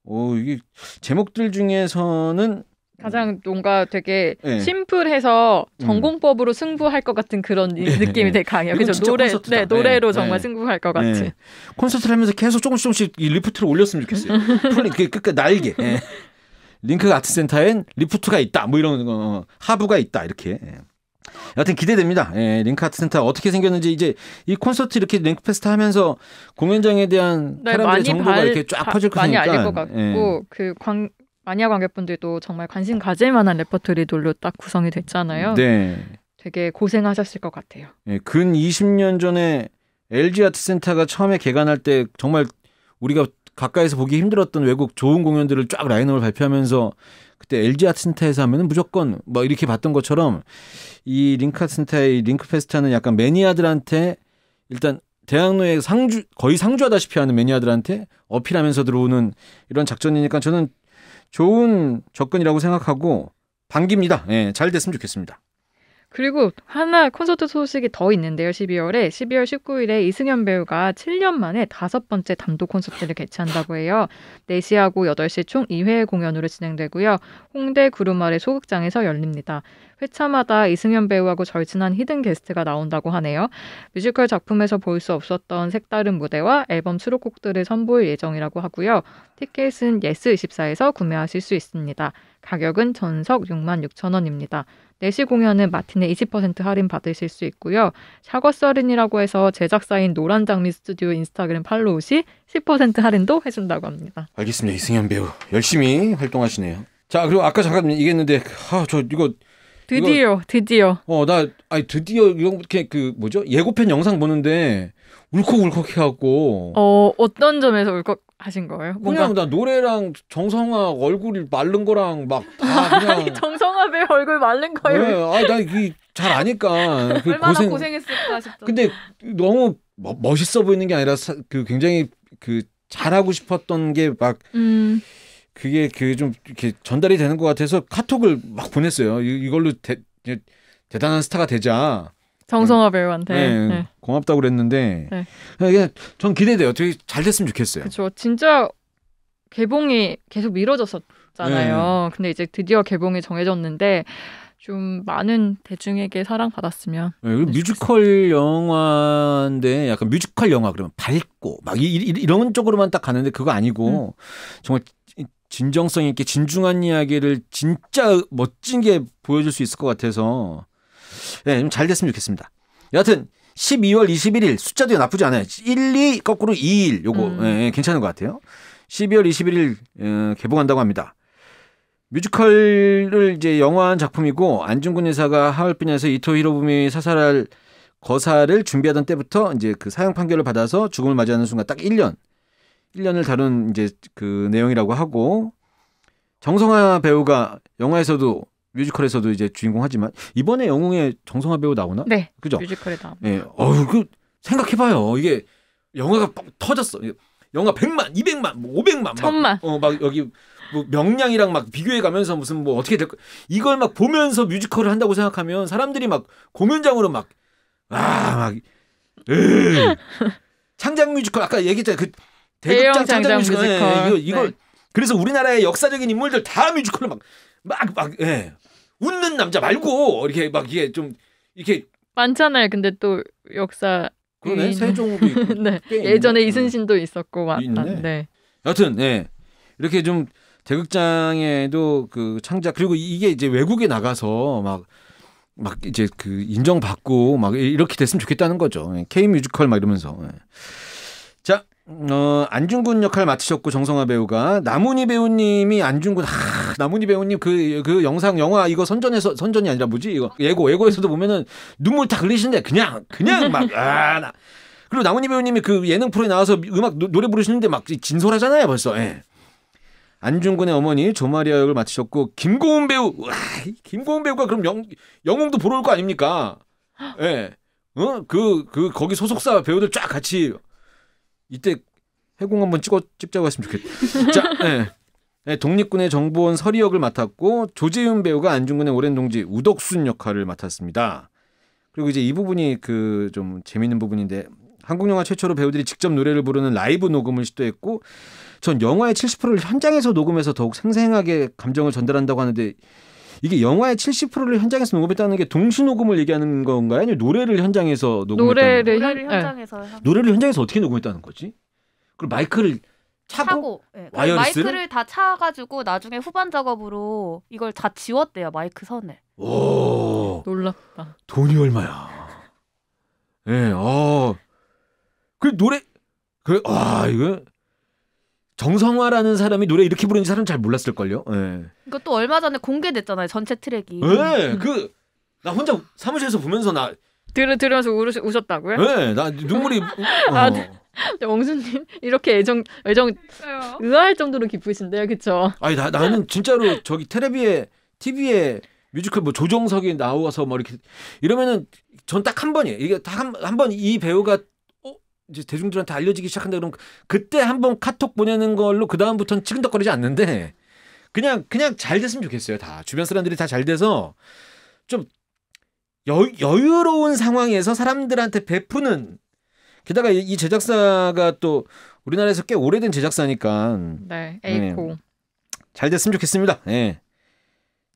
오, 이게 제목들 중에서는 가장 뭔가 되게 네. 심플해서 음. 전공법으로 음. 승부할 것 같은 그런 네. 느낌이 되게 강해요. 그죠? 노래, 콘서트다. 네, 노래로 네. 정말 승부할 것 같은. 콘서트를 하면서 계속 조금씩 조금씩 이 리프트를 올렸으면 좋겠어요. (laughs) 풀린, 그, 끝까 날개. 링크 아트 센터엔 리프트가 있다. 뭐 이런 거 어, 하부가 있다. 이렇게. 예. 여하튼 기대됩니다. 예, 링크 아트 센터 어떻게 생겼는지 이제 이 콘서트 이렇게 링크 페스트 하면서 공연장에 대한 네, 사람들의 정보가 발, 이렇게 쫙 바, 퍼질 거니까 많이 알릴 것 같고 예. 그광 마니아 관객분들도 정말 관심 가질 만한 레퍼토리들로 딱 구성이 됐잖아요. 네. 되게 고생하셨을 것 같아요. 예, 근 20년 전에 LG 아트 센터가 처음에 개관할 때 정말 우리가 가까이서 보기 힘들었던 외국 좋은 공연들을 쫙 라인업을 발표하면서 그때 LG 아트센터에서 하면 무조건 뭐 이렇게 봤던 것처럼 이 링크 아트센터의 링크 페스타는 약간 매니아들한테 일단 대학로에 상주 거의 상주하다시피 하는 매니아들한테 어필하면서 들어오는 이런 작전이니까 저는 좋은 접근이라고 생각하고 반깁니다. 예, 잘 됐으면 좋겠습니다. 그리고 하나 콘서트 소식이 더 있는데요. 12월에 12월 19일에 이승현 배우가 7년 만에 다섯 번째 단독 콘서트를 개최한다고 해요. 4시하고 8시 총 2회 공연으로 진행되고요. 홍대 구루마래 소극장에서 열립니다. 회차마다 이승현 배우하고 절친한 히든 게스트가 나온다고 하네요. 뮤지컬 작품에서 볼 수 없었던 색다른 무대와 앨범 수록곡들을 선보일 예정이라고 하고요. 티켓은 예스24에서 구매하실 수 있습니다. 가격은 전석 6 6 0 0 0 원입니다. 4시 공연은 마틴에 20% 할인 받으실 수 있고요. 샤거썰인이라고 해서 제작사인 노란 장미 스튜디오 인스타그램 팔로우 시 10% 할인도 해준다고 합니다. 알겠습니다. 이승현 배우 열심히 활동하시네요. 자 그리고 아까 잠깐 얘기했는데 아저 이거 드디어 이거, 드디어 어나 아니 드디어 이렇게 그 뭐죠 예고편 영상 보는데 울컥울컥해갖고. 어 어떤 점에서 울컥하신 거예요? 뭔가... 그냥 나 노래랑 정성아 얼굴이 마른 거랑 막다 아, 그냥. 정성아 배 얼굴 마른 거예요? 네, 아나이잘 아니까. 그 얼마나 고생... 고생했을까 싶다. 근데 너무 뭐, 멋있어 보이는 게 아니라 사, 그 굉장히 그 잘하고 싶었던 게막 음. 그게 그좀 이렇게 전달이 되는 것 같아서 카톡을 막 보냈어요. 이, 걸로 대, 대단한 스타가 되자. 정성화 배우한테 네, 네. 고맙다고 그랬는데 네. 이게 전 기대돼요. 되게 잘 됐으면 좋겠어요. 그렇죠. 진짜 개봉이 계속 미뤄졌었잖아요. 네. 근데 이제 드디어 개봉이 정해졌는데 좀 많은 대중에게 사랑받았으면. 네, 뮤지컬 영화인데 약간 뮤지컬 영화 그러면 밝고 막 이, 이, 런 쪽으로만 딱 가는데 그거 아니고 음. 정말 진정성 있게 진중한 이야기를 진짜 멋진 게 보여줄 수 있을 것 같아서 예, 네, 좀잘 됐으면 좋겠습니다. 여하튼 12월 21일 숫자도 나쁘지 않아요. 1, 2 거꾸로 2일 요거 음. 예, 괜찮은 것 같아요. 12월 21일 어, 개봉한다고 합니다. 뮤지컬을 이제 영화한 작품이고 안중근 의사가 하얼빈에서 이토 히로부미 사살할 거사를 준비하던 때부터 이제 그 사형 판결을 받아서 죽음을 맞이하는 순간 딱 1년 1년을 다룬 이제 그 내용이라고 하고 정성화 배우가 영화에서도 뮤지컬에서도 이제 주인공 하지만 이번에 영웅의 정성화 배우 나오나? 네. 그죠? 뮤지컬에 나옵 네. 어우 그 생각해봐요. 이게 영화가 터졌어. 영화 100만, 200만, 뭐 500만, 천만. 막, 어, 막 여기 뭐 명량이랑 막 비교해 가면서 무슨 뭐 어떻게 될까 이걸 막 보면서 뮤지컬을 한다고 생각하면 사람들이 막 공연장으로 막 아 막 (laughs) 창작 뮤지컬 아까 얘기했잖아요 그 대극장 창작 뮤지컬, 예, 뮤지컬. 네, 이거 이걸 네. 그래서 우리나라의 역사적인 인물들 다 뮤지컬로 막 막, 막, 예. 웃는 남자 말고, 이렇게 막, 이게 좀, 이렇게. 많잖아요. 근데 또 역사. 그러네. 세종도 있고. (laughs) 네. 예전에 이순신도 있었고, 막. 음. 있 네. 여튼, 예. 이렇게 좀 대극장에도 그 창작, 그리고 이게 이제 외국에 나가서 막, 막 이제 그 인정받고 막 이렇게 됐으면 좋겠다는 거죠. 예. K 뮤지컬 막 이러면서. 예. 자, 어, 안중근 역할 맡으셨고 정성화 배우가 나문희 배우님이 안중근 아, 나문희 배우님 그그 그 영상 영화 이거 선전에서 선전이 아니라 뭐지 이거 예고 예고에서도 보면은 눈물 탁 흘리시는데 그냥 그냥 막아 나. 그리고 나문희 배우님이 그 예능 프로에 나와서 음악 노, 래 부르시는데 막 진솔하잖아요 벌써. 예. 안중근의 어머니 조마리아 역을 맡으셨고 김고은 배우 와, 김고은 배우가 그럼 영, 영웅도 보러 올거 아닙니까? 예. 어? 그, 그, 거기 소속사 배우들 쫙 같이 이때 해공 한번 찍어 찍자고 했으면 좋겠다. 자, 예. 네, 독립군의 정보원 서리역을 맡았고 조재윤 배우가 안중근의 오랜 동지 우덕순 역할을 맡았습니다. 그리고 이제 이 부분이 그 좀 재밌는 부분인데 한국 영화 최초로 배우들이 직접 노래를 부르는 라이브 녹음을 시도했고 전 영화의 70%를 현장에서 녹음해서 더욱 생생하게 감정을 전달한다고 하는데 이게 영화의 70%를 현장에서 녹음했다는 게 동시 녹음을 얘기하는 건가요? 아니면 노래를 현장에서 녹음했다는 노래를, 현, 노래를 예. 현장에서 노래를 현장에서 어떻게 녹음했다는 거지? 그리고 마이크를 차고, 차고 네. 마이크를 다 차가지고 나중에 후반 작업으로 이걸 다 지웠대요 마이크 선을. 오 놀랍다. 돈이 얼마야? 예, 네, 어. 그 노래 그 아 이거 정성화라는 사람이 노래 이렇게 부르는지 사람 잘 몰랐을걸요. 예. 이것도 그러니까 얼마 전에 공개됐잖아요. 전체 트랙이. 예, 그나 혼자 사무실에서 보면서 나 들으 들으면서 우르, 우셨다고요? 네, 나 눈물이 아, 네. 어. 아, 네. 옹수님 이렇게 애정 애정 의아할 정도로 기쁘신데요, 그렇죠? 아니 나 나는 진짜로 저기 텔레비에 TV에 뮤지컬 뭐 조정석이 나와서 뭐 이렇게 이러면은 전 딱 한 번이에요. 이게 딱한한번 이 배우가 이제 대중들한테 알려지기 시작한다 그러면 그때 한번 카톡 보내는 걸로 그 다음부터는 치근덕거리지 않는데 그냥 그냥 잘 됐으면 좋겠어요. 다 주변 사람들이 다 잘 돼서 좀 여, 여유로운 상황에서 사람들한테 베푸는 게다가 이 제작사가 또 우리나라에서 꽤 오래된 제작사니까 네에이 네. 네. 잘 됐으면 좋겠습니다. 예. 네.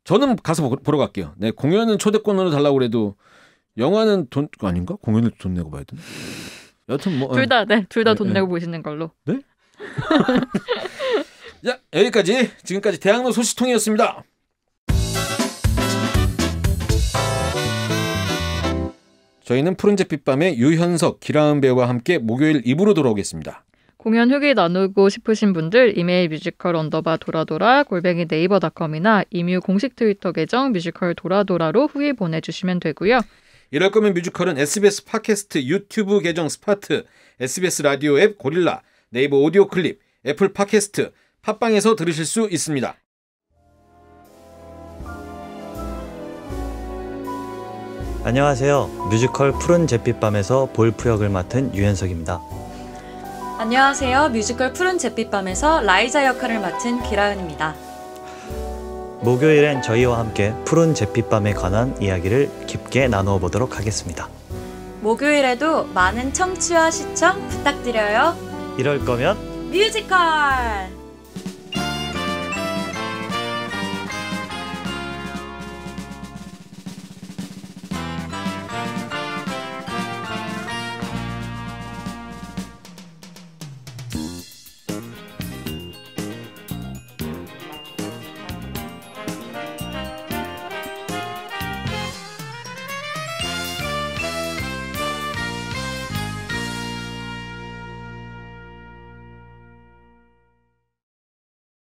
저는 가서 보러 갈게요. 네 공연은 초대권으로 달라고 그래도 영화는 돈 아닌가? 공연을 돈 내고 봐야 되나? 여튼 뭐둘다 네, 둘다돈 예, 예. 내고 보시는 걸로. 네? (laughs) 자, 여기까지 지금까지 대학로 소식통이었습니다. 저희는 푸른잿빛 밤에 유현석, 기라은 배우와 함께 목요일 2부로 돌아오겠습니다. 공연 후기 나누고 싶으신 분들 이메일 뮤지컬 언더바 돌아돌아 골뱅이 네이버닷컴이나 이뮤 공식 트위터 계정 뮤지컬 돌아돌아로 후기 보내주시면 되고요. 이럴 거면 뮤지컬은 SBS 팟캐스트 유튜브 계정 스파트, SBS 라디오 앱 고릴라, 네이버 오디오 클립, 애플 팟캐스트, 팟빵에서 들으실 수 있습니다. 안녕하세요. 뮤지컬 푸른 잿빛밤에서 볼프 역을 맡은 유현석입니다. 안녕하세요. 뮤지컬 푸른 잿빛밤에서 라이자 역할을 맡은 기라은입니다. 목요일엔 저희와 함께 푸른 잿빛밤에 관한 이야기를 깊게 나누어 보도록 하겠습니다. 목요일에도 많은 청취와 시청 부탁드려요. 이럴 거면 뮤지컬!